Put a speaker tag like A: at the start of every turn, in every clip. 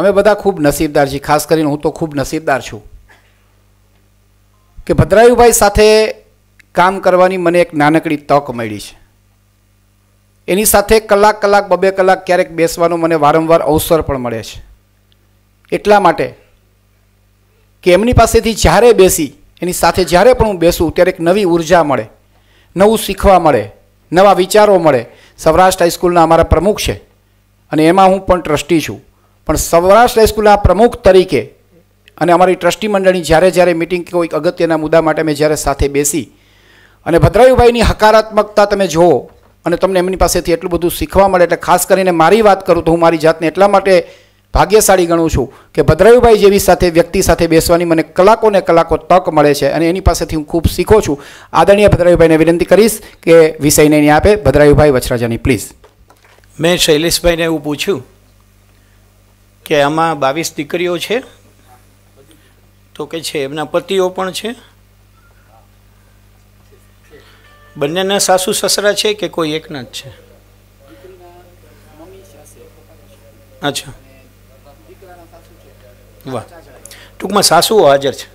A: અમે બધા ખૂબ નસીબદાર છીએ ખાસ કરીને હું તો ખૂબ નસીબદાર છું કે ભદ્રાયુભાઈ સાથે કામ કરવાની મને એક નાનકડી તક મળી છે એની સાથે કલાક કલાક બબે કલાક ક્યારેક બેસવાનો મને વારંવાર અવસર પણ મળે છે એટલા માટે કે એમની પાસેથી જ્યારે બેસી એની સાથે જ્યારે પણ હું બેસું ત્યારે એક નવી ઉર્જા મળે નવું શીખવા મળે નવા વિચારો મળે સૌરાષ્ટ્ર હાઈસ્કૂલના અમારા પ્રમુખ છે અને એમાં હું પણ ટ્રસ્ટી છું પણ સૌરાષ્ટ્ર હાઈસ્કૂલના પ્રમુખ તરીકે અને અમારી ટ્રસ્ટી મંડળની જ્યારે જ્યારે મિટિંગ કોઈક અગત્યના મુદ્દા માટે મેં જ્યારે સાથે બેસી અને ભદ્રાયુભાઈની હકારાત્મકતા તમે જુઓ અને તમને એમની પાસેથી એટલું બધું શીખવા મળે એટલે ખાસ કરીને મારી વાત કરું તો હું મારી જાતને એટલા માટે ભાગ્યશાળી ગણું છું કે ભદ્રાયુભાઈ જેવી સાથે વ્યક્તિ સાથે બેસવાની મને કલાકોને કલાકો તક મળે છે અને એની પાસેથી હું ખૂબ શીખો છું આદરણીય ભદ્રાયુભાઈને વિનંતી કરીશ કે વિષયને આપે ભદ્રાયુભાઈ વછરાજાની પ્લીઝ
B: મેં શૈલેષભાઈને એવું પૂછ્યું કે આમાં બાવીસ દીકરીઓ છે તો કે છે એમના પતિઓ પણ છે બંનેના સાસુ સસરા છે કે કોઈ એકના જ છે અચ્છા વાહ ટૂંકમાં સાસુઓ હાજર છે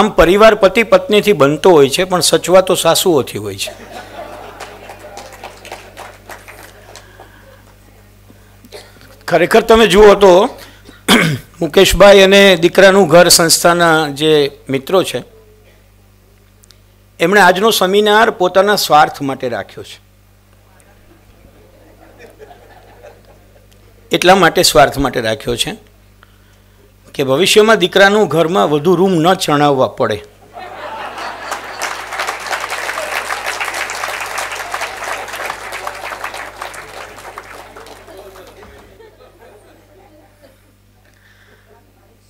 B: આમ પરિવાર પતિ પત્નીથી બનતો હોય છે પણ સચવા તો સાસુઓથી હોય છે ખરેખર તમે જુઓ તો મુકેશભાઈ અને દીકરાનું ઘર સંસ્થાના જે મિત્રો છે એમણે આજનો સેમિનાર પોતાના સ્વાર્થ માટે રાખ્યો છે એટલા માટે સ્વાર્થ માટે રાખ્યો છે કે ભવિષ્યમાં દીકરાનું ઘરમાં વધુ રૂમ ન ચણાવવા પડે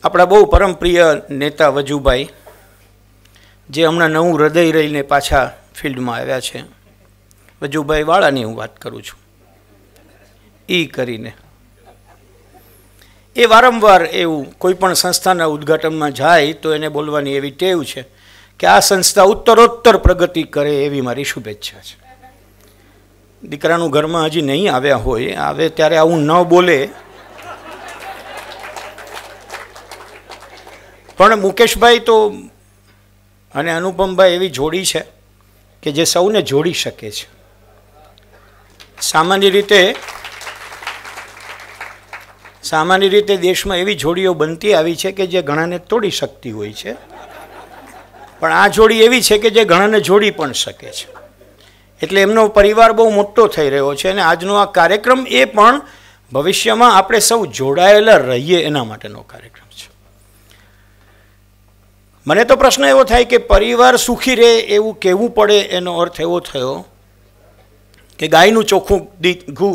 B: આપણા બહુ પરમપ્રિય નેતા વજુભાઈ જે હમણાં નવું હૃદય રહીને પાછા ફિલ્ડમાં આવ્યા છે વજુભાઈ વાળાની હું વાત કરું છું એ કરીને એ વારંવાર એવું કોઈ પણ સંસ્થાના ઉદ્ઘાટનમાં જાય તો એને બોલવાની એવી ટેવ છે કે આ સંસ્થા ઉત્તરોત્તર પ્રગતિ કરે એવી મારી શુભેચ્છા છે દીકરાનું ઘરમાં હજી નહીં આવ્યા હોય આવે ત્યારે આવું ન બોલે પણ મુકેશભાઈ તો અને અનુપમભાઈ એવી જોડી છે કે જે સૌને જોડી શકે છે સામાન્ય રીતે સામાન્ય રીતે દેશમાં એવી જોડીઓ બનતી આવી છે કે જે ઘણાને તોડી શકતી હોય છે પણ આ જોડી એવી છે કે જે ઘણાને જોડી પણ શકે છે એટલે એમનો પરિવાર બહુ મોટો થઈ રહ્યો છે અને આજનો આ કાર્યક્રમ એ પણ ભવિષ્યમાં આપણે સૌ જોડાયેલા રહીએ એના માટેનો કાર્યક્રમ મને તો પ્રશ્ન એવો થાય કે પરિવાર સુખી રહે એવું કહેવું પડે એનો અર્થ એવો થયો કે ગાયનું ચોખ્ખું ઘૂ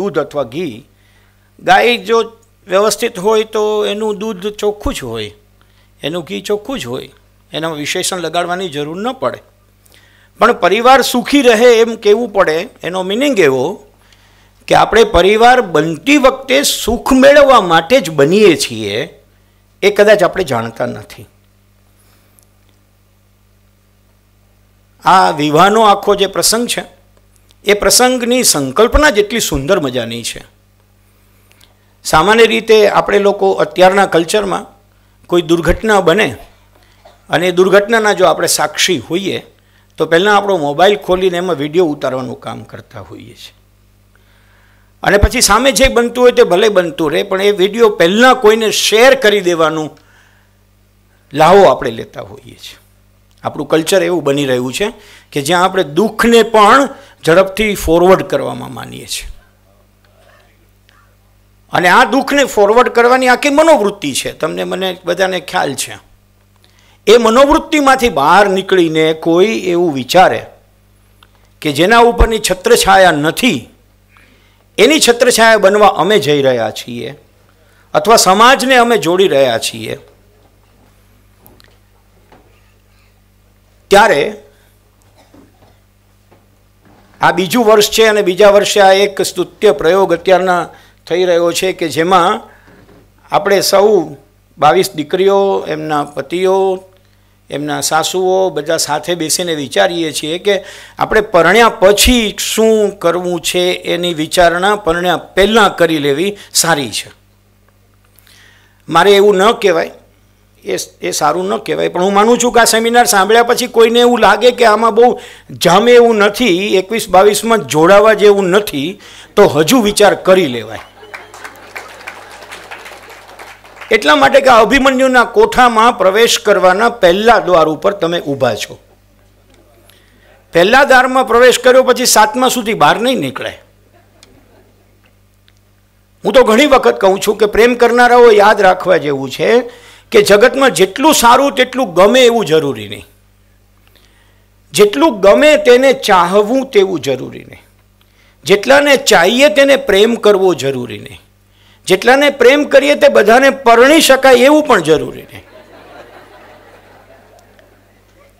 B: દૂધ અથવા ઘી ગાય જો વ્યવસ્થિત હોય તો એનું દૂધ ચોખ્ખું જ હોય એનું ઘી ચોખ્ખું જ હોય એનું વિશેષણ લગાડવાની જરૂર ન પડે પણ પરિવાર સુખી રહે એમ કહેવું પડે એનો મિનિંગ એવો કે આપણે પરિવાર બનતી વખતે સુખ મેળવવા માટે જ બનીએ છીએ એ કદાચ આપણે જાણતા નથી આ વિવાહનો આખો જે પ્રસંગ છે એ પ્રસંગની સંકલ્પના જેટલી સુંદર મજાની છે સામાન્ય રીતે આપણે લોકો અત્યારના કલ્ચરમાં કોઈ દુર્ઘટના બને અને દુર્ઘટનાના જો આપણે સાક્ષી હોઈએ તો પહેલાં આપણો મોબાઈલ ખોલીને એમાં વિડીયો ઉતારવાનું કામ કરતા હોઈએ છીએ અને પછી સામે જે બનતું હોય તે ભલે બનતું રહે પણ એ વિડીયો પહેલાં કોઈને શેર કરી દેવાનું લાહો આપણે લેતા હોઈએ છીએ આપણું કલ્ચર એવું બની રહ્યું છે કે જ્યાં આપણે દુઃખને પણ ઝડપથી ફોરવર્ડ કરવામાં માનીએ છીએ અને આ દુઃખને ફોરવર્ડ કરવાની આખી મનોવૃત્તિ છે તમને મને બધાને ખ્યાલ છે એ મનોવૃત્તિમાંથી બહાર નીકળીને કોઈ એવું વિચારે કે જેના ઉપરની છત્રછાયા નથી એની છત્રછાયા બનવા અમે જઈ રહ્યા છીએ અથવા સમાજને અમે જોડી રહ્યા છીએ ત્યારે આ બીજું વર્ષ છે અને બીજા વર્ષે આ એક સ્તુત્ય પ્રયોગ અત્યારના થઈ રહ્યો છે કે જેમાં આપણે સૌ બાવીસ દીકરીઓ એમના પતિઓ એમના સાસુઓ બધા સાથે બેસીને વિચારીએ છીએ કે આપણે પરણ્યા પછી શું કરવું છે એની વિચારણા પરણ્યા પહેલાં કરી લેવી સારી છે મારે એવું ન કહેવાય એ એ સારું ન કહેવાય પણ હું માનું છું કે આ સેમિનાર સાંભળ્યા પછી કોઈને એવું લાગે કે આમાં બહુ જામે એવું નથી એકવીસ બાવીસમાં જોડાવા જેવું નથી તો હજુ વિચાર કરી લેવાય એટલા માટે કે આ અભિમન્યુના કોઠામાં પ્રવેશ કરવાના પહેલા દ્વાર ઉપર તમે ઊભા છો પહેલા દ્વારમાં પ્રવેશ કર્યો પછી સાતમા સુધી બહાર નહીં નીકળે હું તો ઘણી વખત કહું છું કે પ્રેમ કરનારાઓ યાદ રાખવા જેવું છે કે જગતમાં જેટલું સારું તેટલું ગમે એવું જરૂરી નહીં જેટલું ગમે તેને ચાહવું તેવું જરૂરી નહીં જેટલાને ચાહીએ તેને પ્રેમ કરવો જરૂરી નહીં જેટલાને પ્રેમ કરીએ તે બધાને પરણી શકાય એવું પણ જરૂરી નહીં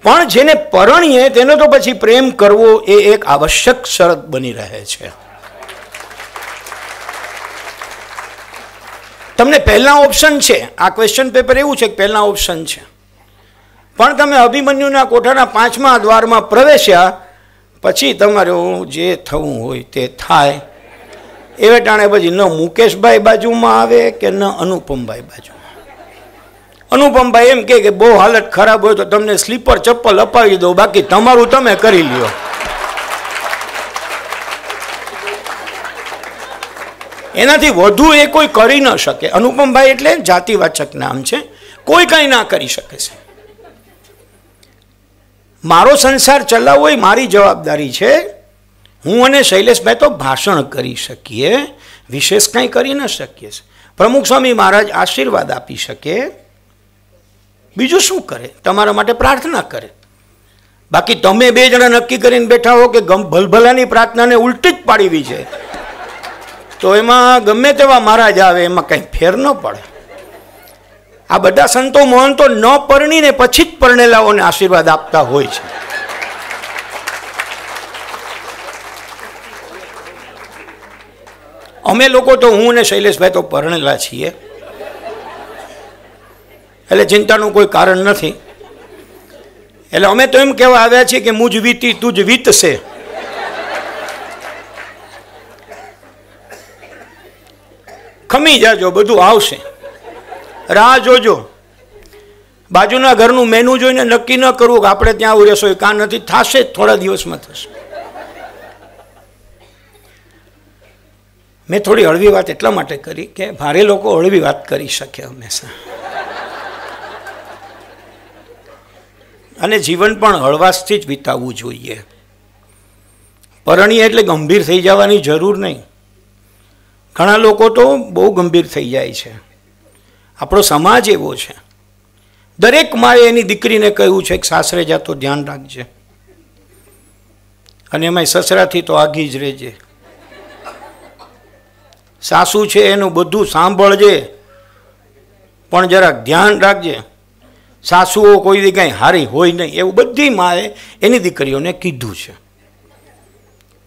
B: પણ જેને પરણીએ તેનો તો પછી પ્રેમ કરવો એ એક આવશ્યક શરત બની રહે છે તમને પહેલાં ઓપ્શન છે આ ક્વેશ્ચન પેપર એવું છે કે પહેલાં ઓપ્શન છે પણ તમે અભિમન્યુના કોઠાના પાંચમા દ્વારમાં પ્રવેશ્યા પછી તમારું જે થવું હોય તે થાય એવે ટાણે પછી ન મુકેશભાઈ બાજુમાં આવે કે ન અનુપમભાઈ બાજુમાં અનુપમભાઈ એમ કે બહુ હાલત ખરાબ હોય તો તમને સ્લીપર ચપ્પલ અપાવી દો બાકી તમારું તમે કરી લ્યો એનાથી વધુ એ કોઈ કરી ન શકે અનુપમભાઈ એટલે જાતિવાચક નામ છે કોઈ કંઈ ના કરી શકે છે મારો સંસાર ચલાવવો એ મારી જવાબદારી છે હું અને શૈલેષભાઈ તો ભાષણ કરી શકીએ વિશેષ કંઈ કરી ન શકીએ પ્રમુખ સ્વામી મહારાજ આશીર્વાદ આપી શકે બીજું શું કરે તમારા માટે પ્રાર્થના કરે બાકી તમે બે જણા નક્કી કરીને બેઠા હો કે ગમ ભલભલાની પ્રાર્થનાને ઉલટી જ પાડવી છે તો એમાં ગમે તેવા મહારાજ આવે એમાં કંઈ ફેર ન પડે આ બધા સંતો મહંતો ન પરણીને પછી જ પરણેલાઓને આશીર્વાદ આપતા હોય છે અમે લોકો તો હું અને શૈલેષભાઈ તો પરણેલા છીએ એટલે ચિંતાનું કોઈ કારણ નથી એટલે અમે તો એમ કહેવા આવ્યા છીએ કે મુજ વીતી તું જ વીતશે ખમી જાજો બધું આવશે રાહ જોજો બાજુના ઘરનું મેનુ જોઈને નક્કી ન કરવું કે આપણે ત્યાં આવું રસોઈ કાં નથી થશે જ થોડા દિવસમાં થશે મેં થોડી હળવી વાત એટલા માટે કરી કે ભારે લોકો હળવી વાત કરી શકે હંમેશા અને જીવન પણ હળવાશથી જ વિતાવવું જોઈએ પરણીએ એટલે ગંભીર થઈ જવાની જરૂર નહીં ઘણા લોકો તો બહુ ગંભીર થઈ જાય છે આપણો સમાજ એવો છે દરેક માએ એની દીકરીને કહ્યું છે કે સાસરે જાતો ધ્યાન રાખજે અને એમાં સસરાથી તો આગી જ રહેજે સાસુ છે એનું બધું સાંભળજે પણ જરાક ધ્યાન રાખજે સાસુઓ કોઈ દી કંઈ હારી હોય નહીં એવું બધી માએ એની દીકરીઓને કીધું છે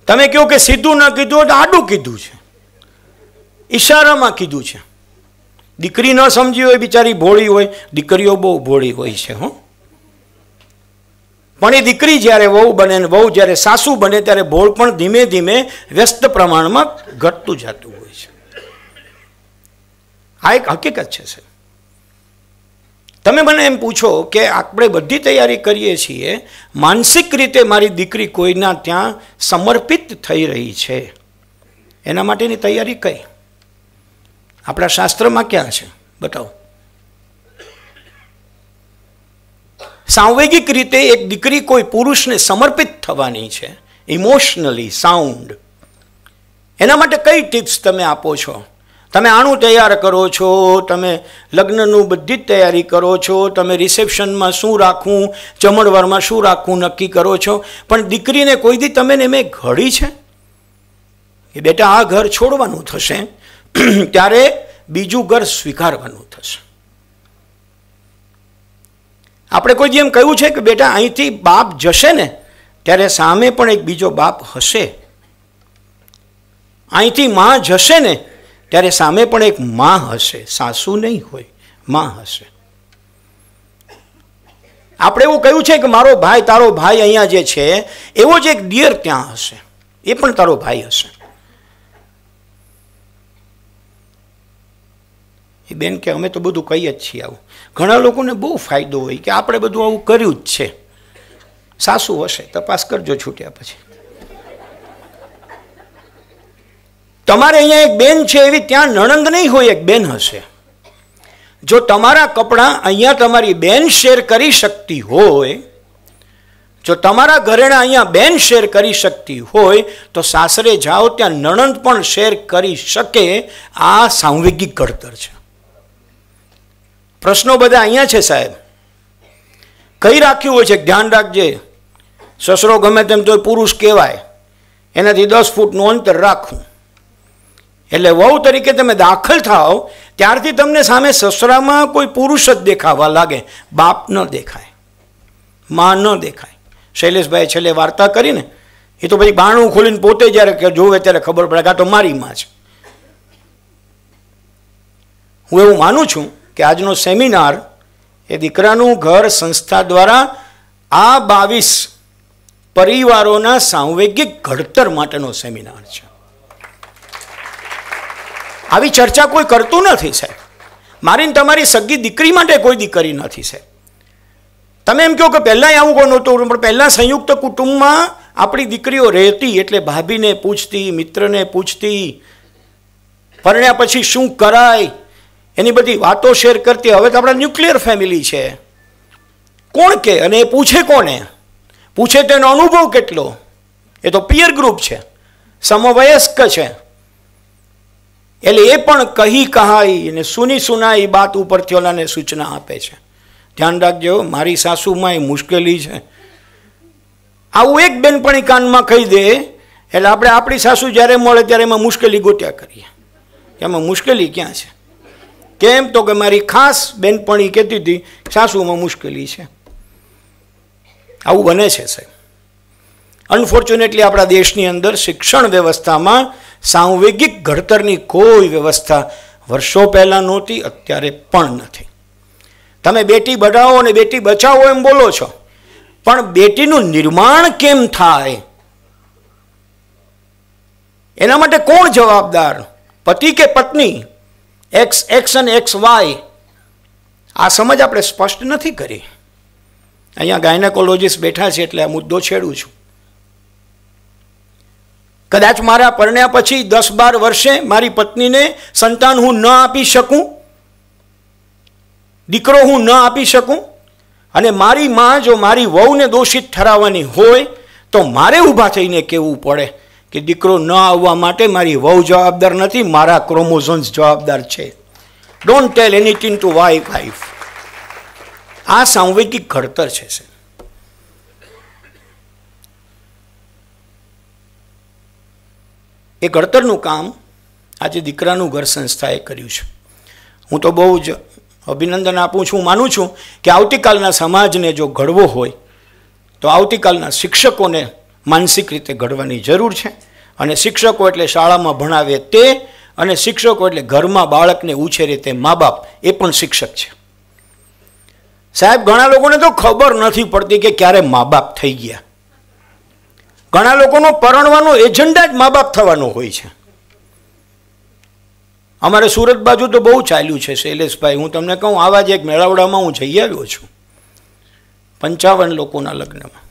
B: તમે કહો કે સીધું ન કીધું તો આડું કીધું છે ઈશારામાં કીધું છે દીકરી ન સમજી હોય બિચારી ભોળી હોય દીકરીઓ બહુ ભોળી હોય છે હો પણ એ દીકરી જ્યારે વહુ બને ને વહુ જ્યારે સાસુ બને ત્યારે ભોળ પણ ધીમે ધીમે વ્યસ્ત પ્રમાણમાં ઘટતું જતું હોય છે આ એક હકીકત છે સર તમે મને એમ પૂછો કે આપણે બધી તૈયારી કરીએ છીએ માનસિક રીતે મારી દીકરી કોઈના ત્યાં સમર્પિત થઈ રહી છે એના માટેની તૈયારી કઈ આપણા શાસ્ત્રમાં ક્યાં છે બતાવો સાંવેગિક રીતે એક દીકરી કોઈ પુરુષને સમર્પિત થવાની છે ઇમોશનલી સાઉન્ડ એના માટે કઈ ટિપ્સ તમે આપો છો તમે આણું તૈયાર કરો છો તમે લગ્નનું બધી જ તૈયારી કરો છો તમે રિસેપ્શનમાં શું રાખવું જમણવારમાં શું રાખવું નક્કી કરો છો પણ દીકરીને કોઈ દી તમે ને મેં ઘડી છે કે બેટા આ ઘર છોડવાનું થશે ત્યારે બીજું ઘર સ્વીકારવાનું થશે આપણે કોઈ જેમ કહ્યું છે કે બેટા અહીંથી બાપ જશે ને ત્યારે સામે પણ એક બીજો બાપ હશે અહીંથી માં જશે ને ત્યારે સામે પણ એક માં હશે સાસુ નહીં હોય માં હશે આપણે એવું કહ્યું છે કે મારો ભાઈ તારો ભાઈ અહીંયા જે છે એવો જ એક દિયર ત્યાં હશે એ પણ તારો ભાઈ હશે એ બેન કે અમે તો બધું કહીએ જ છીએ આવું ઘણા લોકોને બહુ ફાયદો હોય કે આપણે બધું આવું કર્યું જ છે સાસુ હશે તપાસ કરજો છૂટ્યા પછી તમારે અહીંયા એક બેન છે એવી ત્યાં નણંદ નહીં હોય એક બેન હશે જો તમારા કપડાં અહીંયા તમારી બેન શેર કરી શકતી હોય જો તમારા ઘરેણા અહીંયા બેન શેર કરી શકતી હોય તો સાસરે જાઓ ત્યાં નણંદ પણ શેર કરી શકે આ સાંવેગિક ઘડતર છે પ્રશ્નો બધા અહીંયા છે સાહેબ કઈ રાખ્યું હોય છે ધ્યાન રાખજે સસરો ગમે તેમ તો પુરુષ કહેવાય એનાથી દસ ફૂટનું અંતર રાખવું એટલે વહુ તરીકે તમે દાખલ થાઓ ત્યારથી તમને સામે સસરામાં કોઈ પુરુષ જ દેખાવા લાગે બાપ ન દેખાય મા ન દેખાય શૈલેષભાઈ છેલ્લે વાર્તા કરીને એ તો પછી બાણું ખોલીને પોતે જ્યારે જોવે ત્યારે ખબર પડે કાં તો મારી માં છે હું એવું માનું છું કે આજનો સેમિનાર એ દીકરાનું ઘર સંસ્થા દ્વારા આ બાવીસ પરિવારોના સાંવેગિક ઘડતર માટેનો સેમિનાર છે આવી ચર્ચા કોઈ કરતું નથી સાહેબ મારીને તમારી સગી દીકરી માટે કોઈ દીકરી નથી સાહેબ તમે એમ કહો કે પહેલાં આવું કોઈ નહોતું પણ પહેલાં સંયુક્ત કુટુંબમાં આપણી દીકરીઓ રહેતી એટલે ભાભીને પૂછતી મિત્રને પૂછતી પરણ્યા પછી શું કરાય એની બધી વાતો શેર કરતી હવે તો આપણા ન્યુક્લિયર ફેમિલી છે કોણ કે અને એ પૂછે કોને પૂછે તો એનો અનુભવ કેટલો એ તો પિયર ગ્રુપ છે સમવયસ્ક છે એટલે એ પણ કહી કહાઈ અને સુની સુનાઈ વાત ઉપર ઓલાને સૂચના આપે છે ધ્યાન રાખજો મારી સાસુમાં એ મુશ્કેલી છે આવું એક બેનપણી કાનમાં કહી દે એટલે આપણે આપણી સાસુ જ્યારે મળે ત્યારે એમાં મુશ્કેલી ગોત્યા કરીએ એમાં મુશ્કેલી ક્યાં છે કેમ તો કે મારી ખાસ બેનપણી કહેતી હતી સાસુમાં મુશ્કેલી છે આવું બને છે સાહેબ અનફોર્ચ્યુનેટલી આપણા દેશની અંદર શિક્ષણ વ્યવસ્થામાં સાંવેગિક ઘડતરની કોઈ વ્યવસ્થા વર્ષો પહેલાં નહોતી અત્યારે પણ નથી તમે બેટી બઢાવો અને બેટી બચાવો એમ બોલો છો પણ બેટીનું નિર્માણ કેમ થાય એના માટે કોણ જવાબદાર પતિ કે પત્ની એક્સ એક્સ અને એક્સ વાય આ સમજ આપણે સ્પષ્ટ નથી કરી અહીંયા ગાયનેકોલોજીસ્ટ બેઠા છે એટલે આ મુદ્દો છેડું છું કદાચ મારા પરણ્યા પછી દસ બાર વર્ષે મારી પત્નીને સંતાન હું ન આપી શકું દીકરો હું ન આપી શકું અને મારી મા જો મારી વહુને દોષિત ઠરાવવાની હોય તો મારે ઊભા થઈને કહેવું પડે કે દીકરો ન આવવા માટે મારી વહુ જવાબદાર નથી મારા ક્રોમોઝોન્સ જવાબદાર છે ડોન્ટ ટેલ એનીથિંગ ટુ વાઈ વાઈફ આ સાંવેગિક ઘડતર છે સર એ ઘડતરનું કામ આજે દીકરાનું ઘર સંસ્થાએ કર્યું છે હું તો બહુ જ અભિનંદન આપું છું માનું છું કે આવતીકાલના સમાજને જો ઘડવો હોય તો આવતીકાલના શિક્ષકોને માનસિક રીતે ઘડવાની જરૂર છે અને શિક્ષકો એટલે શાળામાં ભણાવે તે અને શિક્ષકો એટલે ઘરમાં બાળકને ઉછેરે તે મા બાપ એ પણ શિક્ષક છે સાહેબ ઘણા લોકોને તો ખબર નથી પડતી કે ક્યારે મા બાપ થઈ ગયા ઘણા લોકોનો પરણવાનો એજન્ડા જ મા બાપ થવાનો હોય છે અમારે સુરત બાજુ તો બહુ ચાલ્યું છે શૈલેષભાઈ હું તમને કહું આવા જ એક મેળાવડામાં હું જઈ આવ્યો છું પંચાવન લોકોના લગ્નમાં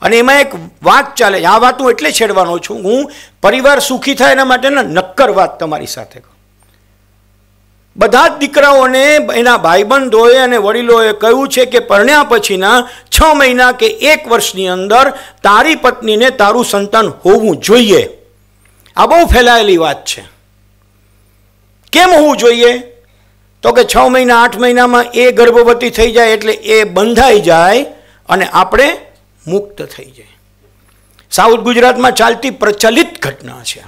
B: અને એમાં એક વાત ચાલે આ વાત હું એટલે છેડવાનો છું હું પરિવાર સુખી થાય એના માટેના નક્કર વાત તમારી સાથે બધા જ દીકરાઓને એના ભાઈબંધોએ અને વડીલોએ કહ્યું છે કે પરણ્યા પછીના છ મહિના કે એક વર્ષની અંદર તારી પત્નીને તારું સંતાન હોવું જોઈએ આ બહુ ફેલાયેલી વાત છે કેમ હોવું જોઈએ તો કે છ મહિના આઠ મહિનામાં એ ગર્ભવતી થઈ જાય એટલે એ બંધાઈ જાય અને આપણે મુક્ત થઈ જાય સાઉથ ગુજરાતમાં ચાલતી પ્રચલિત ઘટના છે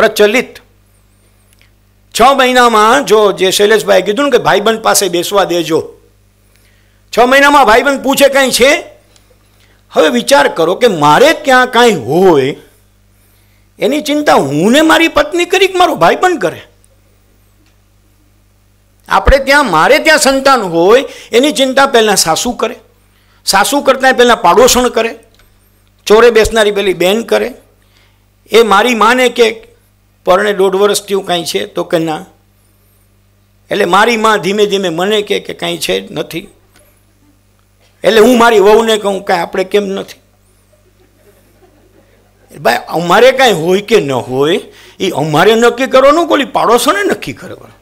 B: પ્રચલિત છ મહિનામાં જો જે શૈલેષભાઈ કીધું ને કે ભાઈબંધ પાસે બેસવા દેજો છ મહિનામાં ભાઈબંધ પૂછે કંઈ છે હવે વિચાર કરો કે મારે ત્યાં કાંઈ હોય એની ચિંતા હું ને મારી પત્ની કરી મારો ભાઈ પણ કરે આપણે ત્યાં મારે ત્યાં સંતાન હોય એની ચિંતા પહેલાં સાસુ કરે સાસુ કરતાં પહેલાં પાડોશણ કરે ચોરે બેસનારી પેલી બેન કરે એ મારી માને કે પરણે દોઢ વર્ષથી હું કાંઈ છે તો કે ના એટલે મારી માં ધીમે ધીમે મને કે કે કાંઈ છે નથી એટલે હું મારી વહુને કહું કાંઈ આપણે કેમ નથી ભાઈ અમારે કાંઈ હોય કે ન હોય એ અમારે નક્કી કરવાનું કોઈ પાડોશોને નક્કી કરવાનું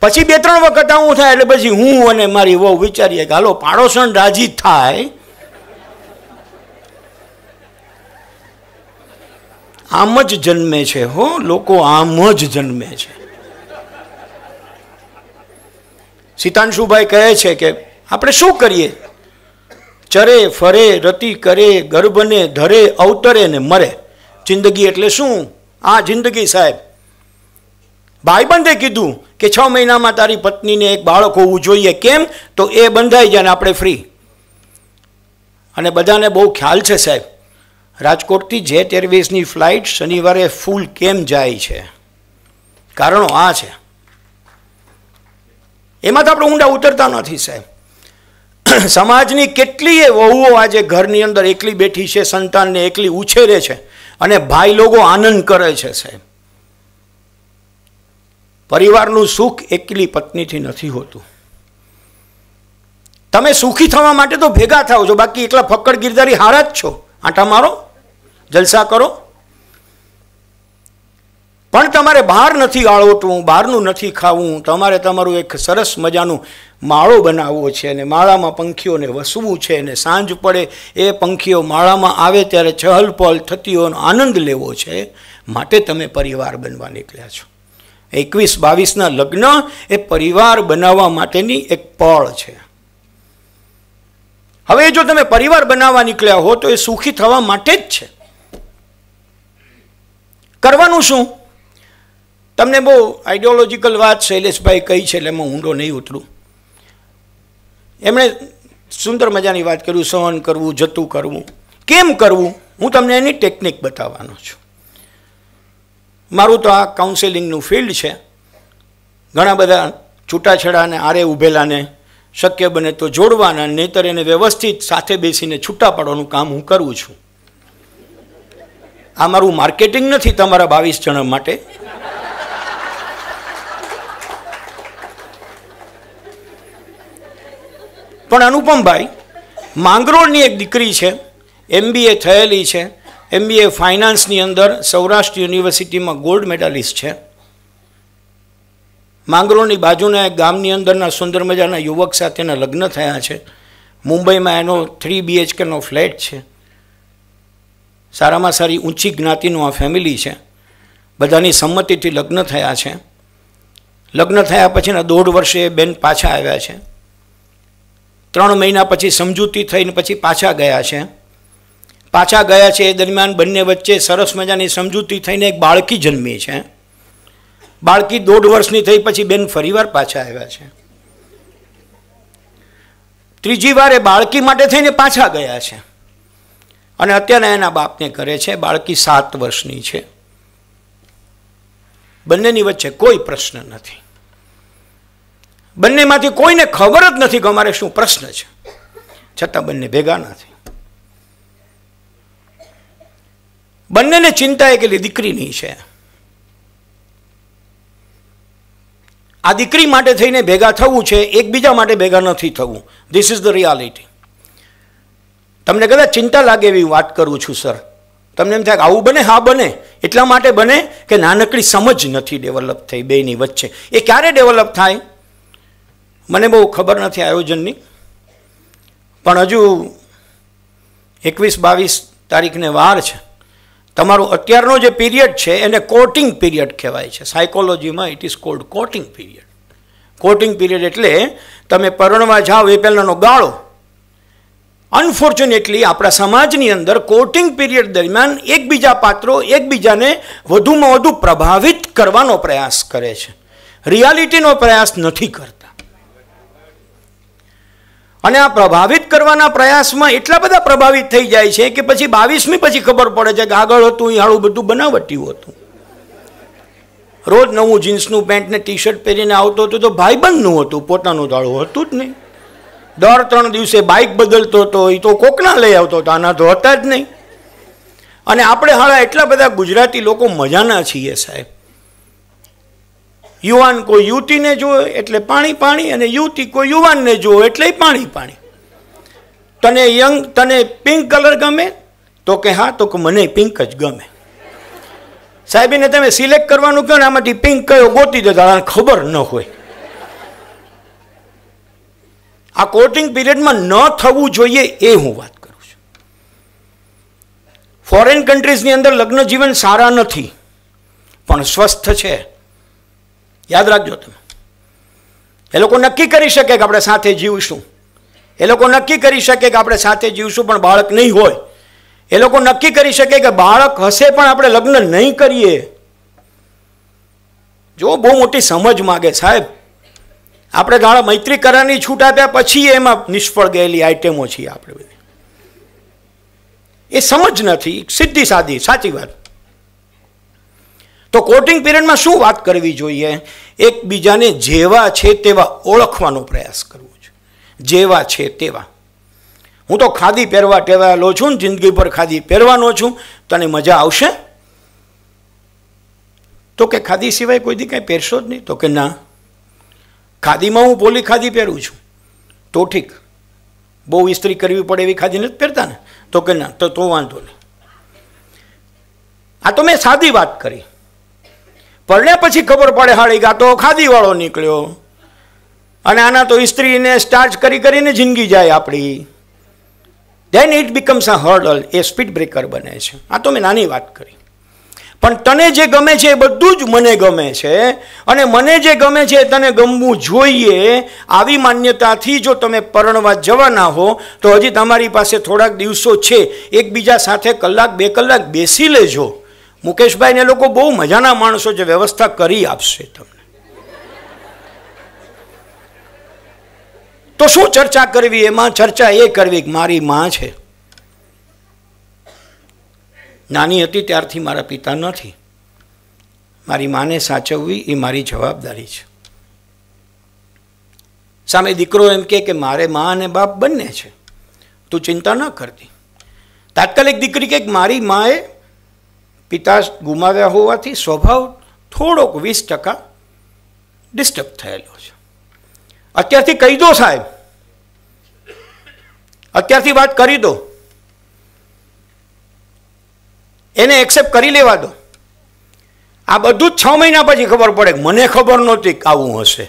B: પછી બે ત્રણ વખત આવું થાય એટલે પછી હું અને મારી વહુ વિચારીએ કે હાલો પાડોશણ રાજી થાય આમ જ જન્મે છે હો લોકો આમ જ જન્મે છે સીતાંશુભાઈ કહે છે કે આપણે શું કરીએ ચરે ફરે રતિ કરે ગર્ભને ધરે અવતરે ને મરે જિંદગી એટલે શું આ જિંદગી સાહેબ ભાઈબંધે કીધું કે છ મહિનામાં તારી પત્નીને એક બાળક હોવું જોઈએ કેમ તો એ બંધાઈ જાય ને આપણે ફ્રી અને બધાને બહુ ખ્યાલ છે સાહેબ રાજકોટથી જેટ એરવેઝની ફ્લાઇટ શનિવારે ફૂલ કેમ જાય છે કારણો આ છે એમાં તો આપણે ઊંડા ઉતરતા નથી સાહેબ સમાજની કેટલીય વહુઓ આજે ઘરની અંદર એકલી બેઠી છે સંતાનને એકલી ઉછેરે છે અને ભાઈ લોકો આનંદ કરે છે સાહેબ પરિવારનું સુખ એકલી પત્નીથી નથી હોતું તમે સુખી થવા માટે તો ભેગા થાવ છો બાકી એકલા ફક્કડ ગિરદારી હારા જ છો આંટા મારો જલસા કરો પણ તમારે બહાર નથી આળોટવું બહારનું નથી ખાવું તમારે તમારું એક સરસ મજાનું માળો બનાવવો છે અને માળામાં પંખીઓને વસવું છે અને સાંજ પડે એ પંખીઓ માળામાં આવે ત્યારે ચહલપહલ થતીઓનો આનંદ લેવો છે માટે તમે પરિવાર બનવા નીકળ્યા છો એકવીસ બાવીસના લગ્ન એ પરિવાર બનાવવા માટેની એક પળ છે હવે જો તમે પરિવાર બનાવવા નીકળ્યા હો તો એ સુખી થવા માટે જ છે કરવાનું શું તમને બહુ આઈડિયોલોજીકલ વાત શૈલેષભાઈ કહી છે એટલે એમાં ઊંડો નહીં ઉતરું એમણે સુંદર મજાની વાત કરું સહન કરવું જતું કરવું કેમ કરવું હું તમને એની ટેકનિક બતાવવાનો છું મારું તો આ કાઉન્સેલિંગનું ફિલ્ડ છે ઘણા બધા છૂટાછેડાને આરે ઊભેલાને શક્ય બને તો જોડવાના નહીતર એને વ્યવસ્થિત સાથે બેસીને છૂટા પાડવાનું કામ હું કરું છું આ મારું માર્કેટિંગ નથી તમારા બાવીસ જણા માટે પણ અનુપમભાઈ માંગરોળની એક દીકરી છે એમબીએ થયેલી છે એમબીએ ફાઇનાન્સની અંદર સૌરાષ્ટ્ર યુનિવર્સિટીમાં ગોલ્ડ મેડાલિસ્ટ છે માંગરોળની બાજુના એક ગામની અંદરના સુંદર મજાના યુવક સાથેના લગ્ન થયા છે મુંબઈમાં એનો થ્રી બીએચકેનો ફ્લેટ છે સારામાં સારી ઊંચી જ્ઞાતિનું આ ફેમિલી છે બધાની સંમતિથી લગ્ન થયા છે લગ્ન થયા પછીના દોઢ વર્ષે બેન પાછા આવ્યા છે ત્રણ મહિના પછી સમજૂતી થઈને પછી પાછા ગયા છે પાછા ગયા છે એ દરમિયાન બંને વચ્ચે સરસ મજાની સમજૂતી થઈને એક બાળકી જન્મી છે બાળકી દોઢ વર્ષની થઈ પછી બેન ફરીવાર પાછા આવ્યા છે ત્રીજી વાર એ બાળકી માટે થઈને પાછા ગયા છે અને અત્યારે એના બાપને કરે છે બાળકી સાત વર્ષની છે બંનેની વચ્ચે કોઈ પ્રશ્ન નથી બંનેમાંથી કોઈને ખબર જ નથી કે અમારે શું પ્રશ્ન છે છતાં બંને ભેગા નથી બંનેને ચિંતા એ કેટલી દીકરીની છે આ દીકરી માટે થઈને ભેગા થવું છે એકબીજા માટે ભેગા નથી થવું ધીસ ઇઝ ધ રિયાલિટી તમને કદાચ ચિંતા લાગે એવી વાત કરું છું સર તમને એમ થાય કે આવું બને હા બને એટલા માટે બને કે નાનકડી સમજ નથી ડેવલપ થઈ બેની વચ્ચે એ ક્યારે ડેવલપ થાય મને બહુ ખબર નથી આયોજનની પણ હજુ એકવીસ બાવીસ તારીખને વાર છે તમારો અત્યારનો જે પીરિયડ છે એને કોટિંગ પીરિયડ કહેવાય છે સાયકોલોજીમાં it is called courting period courting period એટલે તમે પરણવા જાઓ એ પહેલાંનો ગાળો અનફોર્ચ્યુનેટલી આપણા સમાજની અંદર કોટિંગ પીરિયડ દરમિયાન એકબીજા પાત્રો એકબીજાને વધુમાં વધુ પ્રભાવિત કરવાનો પ્રયાસ કરે છે રિયાલિટીનો પ્રયાસ નથી કરતા અને આ પ્રભાવિત કરવાના પ્રયાસમાં એટલા બધા પ્રભાવિત થઈ જાય છે કે પછી બાવીસમી પછી ખબર પડે છે કે આગળ હતું એ હાળું બધું બનાવટ્યું હતું રોજ નવું જીન્સનું પેન્ટ ને ટી શર્ટ પહેરીને આવતો હતો તો ભાઈબંધનું હતું પોતાનું તાળું હતું જ નહીં દર ત્રણ દિવસે બાઇક બદલતો હતો એ તો કોકના લઈ આવતો હતો આના તો હતા જ નહીં અને આપણે હાળા એટલા બધા ગુજરાતી લોકો મજાના છીએ સાહેબ યુવાન કોઈ યુવતીને જોવે એટલે પાણી પાણી અને યુવતી કોઈ યુવાનને જુઓ એટલે પાણી પાણી તને યંગ તને પિંક કલર ગમે તો કે હા તો કે મને પિંક જ ગમે સાહેબ એને તમે સિલેક્ટ કરવાનું કહો ને આમાંથી પિંક કયો ગોતી દેતા ખબર ન હોય આ કોટિંગ પીરિયડમાં ન થવું જોઈએ એ હું વાત કરું છું ફોરેન કન્ટ્રીઝની અંદર લગ્ન જીવન સારા નથી પણ સ્વસ્થ છે યાદ રાખજો તમે એ લોકો નક્કી કરી શકે કે આપણે સાથે જીવશું એ લોકો નક્કી કરી શકે કે આપણે સાથે જીવશું પણ બાળક નહીં હોય એ લોકો નક્કી કરી શકે કે બાળક હશે પણ આપણે લગ્ન નહીં કરીએ જો બહુ મોટી સમજ માગે સાહેબ આપણે ગાળા મૈત્રી કરવાની છૂટ આપ્યા પછી એમાં નિષ્ફળ ગયેલી આઈટમો છીએ આપણે બધી એ સમજ નથી સીધી સાદી સાચી વાત તો કોટિંગ પીરિયડમાં શું વાત કરવી જોઈએ એકબીજાને જેવા છે તેવા ઓળખવાનો પ્રયાસ કરવો જોઈએ જેવા છે તેવા હું તો ખાદી પહેરવા ટેવાયેલો છું જિંદગી પર ખાદી પહેરવાનો છું તને મજા આવશે તો કે ખાદી સિવાય કોઈ દી કાંઈ પહેરશો જ નહીં તો કે ના ખાદીમાં હું બોલી ખાદી પહેરું છું તો ઠીક બહુ ઇસ્ત્રી કરવી પડે એવી ખાદી નથી પહેરતા ને તો કે ના તો તો વાંધો નહીં આ તો મેં સાદી વાત કરી પરણ્યા પછી ખબર પડે હાળી ગાતો ખાદીવાળો નીકળ્યો અને આના તો ઇસ્ત્રીને સ્ટાર્ચ કરી કરીને જિંદગી જાય આપણી then it becomes a hurdle a speed breaker બને છે આ તો મેં નાની વાત કરી પણ તને જે ગમે છે એ બધું જ મને ગમે છે અને મને જે ગમે છે એ તને ગમવું જોઈએ આવી માન્યતાથી જો તમે પરણવા જવાના હો તો હજી તમારી પાસે થોડાક દિવસો છે એકબીજા સાથે કલાક બે કલાક બેસી લેજો મુકેશભાઈને લોકો બહુ મજાના માણસો જે વ્યવસ્થા કરી આપશે તમને તો શું ચર્ચા કરવી એમાં ચર્ચા એ કરવી કે મારી માં છે નાની હતી ત્યારથી મારા પિતા નથી મારી માને સાચવવી એ મારી જવાબદારી છે સામે દીકરો એમ કે મારે મા અને બાપ બંને છે તું ચિંતા ન કરતી તાત્કાલિક દીકરી કે મારી માએ પિતા ગુમાવ્યા હોવાથી સ્વભાવ થોડોક વીસ ટકા ડિસ્ટર્બ થયેલો છે અત્યારથી કહી દો સાહેબ અત્યારથી વાત કરી દો એને એક્સેપ્ટ કરી લેવા દો આ બધું જ છ મહિના પછી ખબર પડે મને ખબર નહોતી કે આવું હશે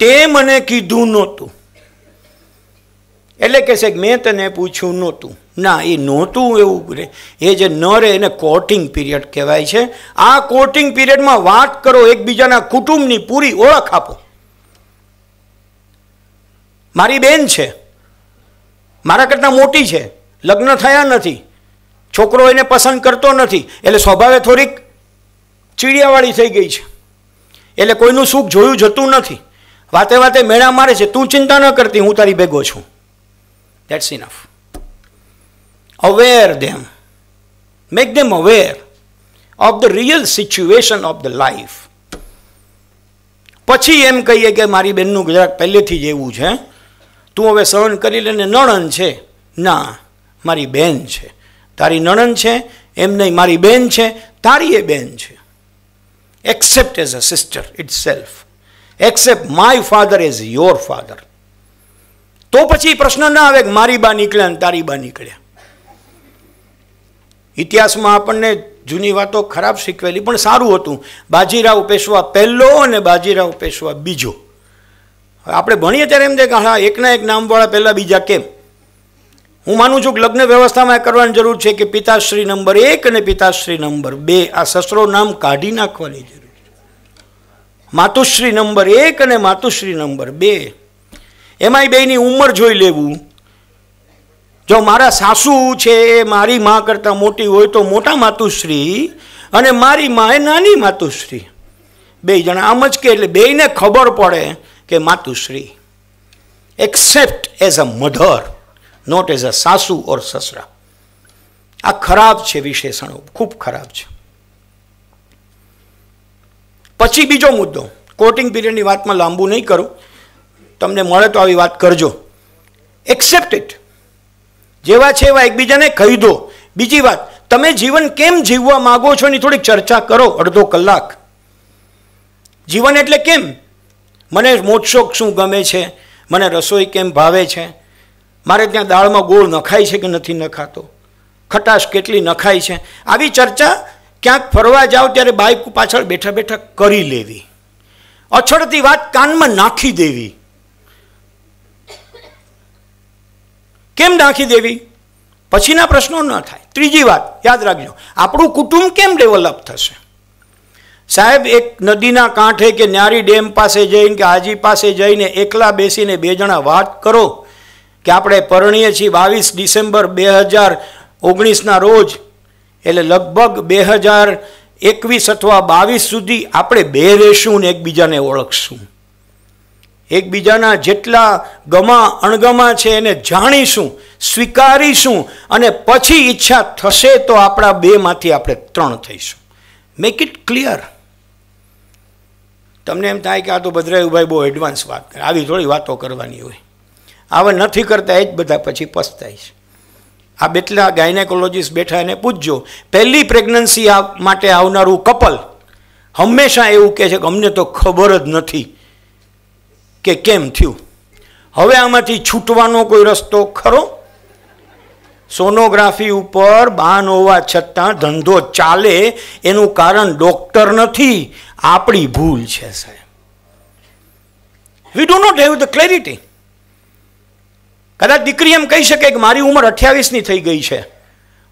B: તે મને કીધું નહોતું એટલે કે કહેશે મેં તને પૂછ્યું નહોતું ના એ નહોતું એવું રે એ જે ન રહે એને કોટિંગ પીરિયડ કહેવાય છે આ કોટિંગ પીરિયડમાં વાત કરો એકબીજાના કુટુંબની પૂરી ઓળખ આપો મારી બેન છે મારા કરતાં મોટી છે લગ્ન થયા નથી છોકરો એને પસંદ કરતો નથી એટલે સ્વભાવે થોડીક ચીડિયાવાળી થઈ ગઈ છે એટલે કોઈનું સુખ જોયું જતું નથી વાતે વાતે મેળા મારે છે તું ચિંતા ન કરતી હું તારી ભેગો છું that's enough aware them make them aware of the real situation of the life પછી એમ કહીએ કે મારી બેનનું ગુજરાત પહેલેથી જ એવું છે તું હવે સહન કરી લેને ને છે ના મારી બેન છે તારી નણન છે એમ નહીં મારી બેન છે તારી એ બેન છે accept as a sister itself accept my father as your father તો પછી પ્રશ્ન ના આવે કે મારી બા નીકળ્યા ને તારી બા નીકળ્યા ઇતિહાસમાં આપણને જૂની વાતો ખરાબ શીખવેલી પણ સારું હતું બાજીરાવ પેશવા પહેલો અને બાજીરાવ પેશવા બીજો આપણે ભણીએ ત્યારે એમ છે કે હા એકના એક નામવાળા પહેલાં બીજા કેમ હું માનું છું કે લગ્ન વ્યવસ્થામાં કરવાની જરૂર છે કે પિતાશ્રી નંબર એક અને પિતાશ્રી નંબર બે આ સસરો નામ કાઢી નાખવાની જરૂર છે માતુશ્રી નંબર એક અને માતુશ્રી નંબર બે એમાંય બેની ઉંમર જોઈ લેવું જો મારા સાસુ છે એ મારી માં કરતાં મોટી હોય તો મોટા માતુશ્રી અને મારી માં એ નાની માતુશ્રી બે જણા આમ જ કે એટલે બેયને ખબર પડે કે માતુશ્રી accept as a mother not as a સાસુ ઓર સસરા આ ખરાબ છે વિશેષણો ખૂબ ખરાબ છે પછી બીજો મુદ્દો કોટિંગ પીરિયડની વાતમાં લાંબુ નહીં કરું તમને મળે તો આવી વાત કરજો એક્સેપ્ટ ઇટ જેવા છે એવા એકબીજાને કહી દો બીજી વાત તમે જીવન કેમ જીવવા માગો છો એની થોડીક ચર્ચા કરો અડધો કલાક જીવન એટલે કેમ મને મોટશોક શું ગમે છે મને રસોઈ કેમ ભાવે છે મારે ત્યાં દાળમાં ગોળ નખાય છે કે નથી નખાતો ખટાશ કેટલી નખાય છે આવી ચર્ચા ક્યાંક ફરવા જાઓ ત્યારે બાઇક પાછળ બેઠા બેઠા કરી લેવી અછડતી વાત કાનમાં નાખી દેવી કેમ નાખી દેવી પછીના પ્રશ્નો ન થાય ત્રીજી વાત યાદ રાખજો આપણું કુટુંબ કેમ ડેવલપ થશે સાહેબ એક નદીના કાંઠે કે ન્યારી ડેમ પાસે જઈને કે હાજી પાસે જઈને એકલા બેસીને બે જણા વાત કરો કે આપણે પરણીએ છીએ બાવીસ ડિસેમ્બર બે હજાર ઓગણીસના રોજ એટલે લગભગ બે હજાર એકવીસ અથવા બાવીસ સુધી આપણે બે રહેશું ને એકબીજાને ઓળખશું એકબીજાના જેટલા ગમા અણગમા છે એને જાણીશું સ્વીકારીશું અને પછી ઈચ્છા થશે તો આપણા બેમાંથી આપણે ત્રણ થઈશું મેક ઇટ ક્લિયર તમને એમ થાય કે આ તો ભદ્રાયુભાઈ બહુ એડવાન્સ વાત કરે આવી થોડી વાતો કરવાની હોય આવા નથી કરતા એ જ બધા પછી પસ્તાય છે આ બેટલા ગાયનેકોલોજીસ્ટ બેઠા એને પૂછજો પહેલી પ્રેગ્નન્સી માટે આવનારું કપલ હંમેશા એવું કહે છે કે અમને તો ખબર જ નથી કે કેમ થયું હવે આમાંથી છૂટવાનો કોઈ રસ્તો ખરો સોનોગ્રાફી ઉપર બાન હોવા છતાં ધંધો ચાલે એનું કારણ ડોક્ટર નથી આપણી ભૂલ છે સાહેબ we do not have the clarity કદાચ દીકરી એમ કહી શકે કે મારી ઉંમર અઠ્યાવીસની થઈ ગઈ છે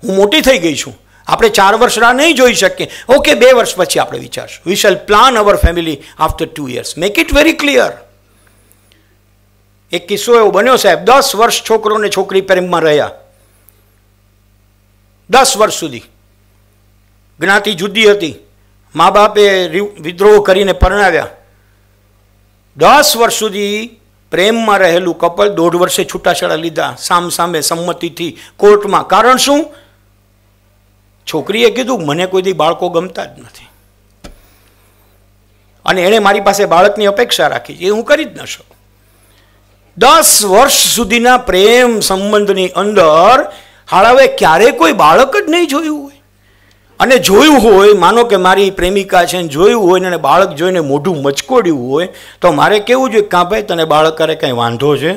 B: હું મોટી થઈ ગઈ છું આપણે ચાર વર્ષ રાહ નહીં જોઈ શકીએ ઓકે બે વર્ષ પછી આપણે વિચારશું we shall plan our family after two years make it very clear એક કિસ્સો એવો બન્યો સાહેબ દસ વર્ષ છોકરો ને છોકરી પ્રેમમાં રહ્યા દસ વર્ષ સુધી જ્ઞાતિ જુદી હતી મા બાપે વિદ્રોહ કરીને પરણાવ્યા દસ વર્ષ સુધી પ્રેમમાં રહેલું કપલ દોઢ વર્ષે છૂટાછેડા લીધા સામ સામે સંમતિથી કોર્ટમાં કારણ શું છોકરીએ કીધું મને કોઈ દી બાળકો ગમતા જ નથી અને એણે મારી પાસે બાળકની અપેક્ષા રાખી છે એ હું કરી જ ન શકું દસ વર્ષ સુધીના પ્રેમ સંબંધની અંદર હાળાવે ક્યારેય કોઈ બાળક જ નહીં જોયું હોય અને જોયું હોય માનો કે મારી પ્રેમિકા છે જોયું હોય અને બાળક જોઈને મોઢું મચકોડ્યું હોય તો મારે કેવું જોઈએ કાં ભાઈ તને બાળક કરે કંઈ વાંધો છે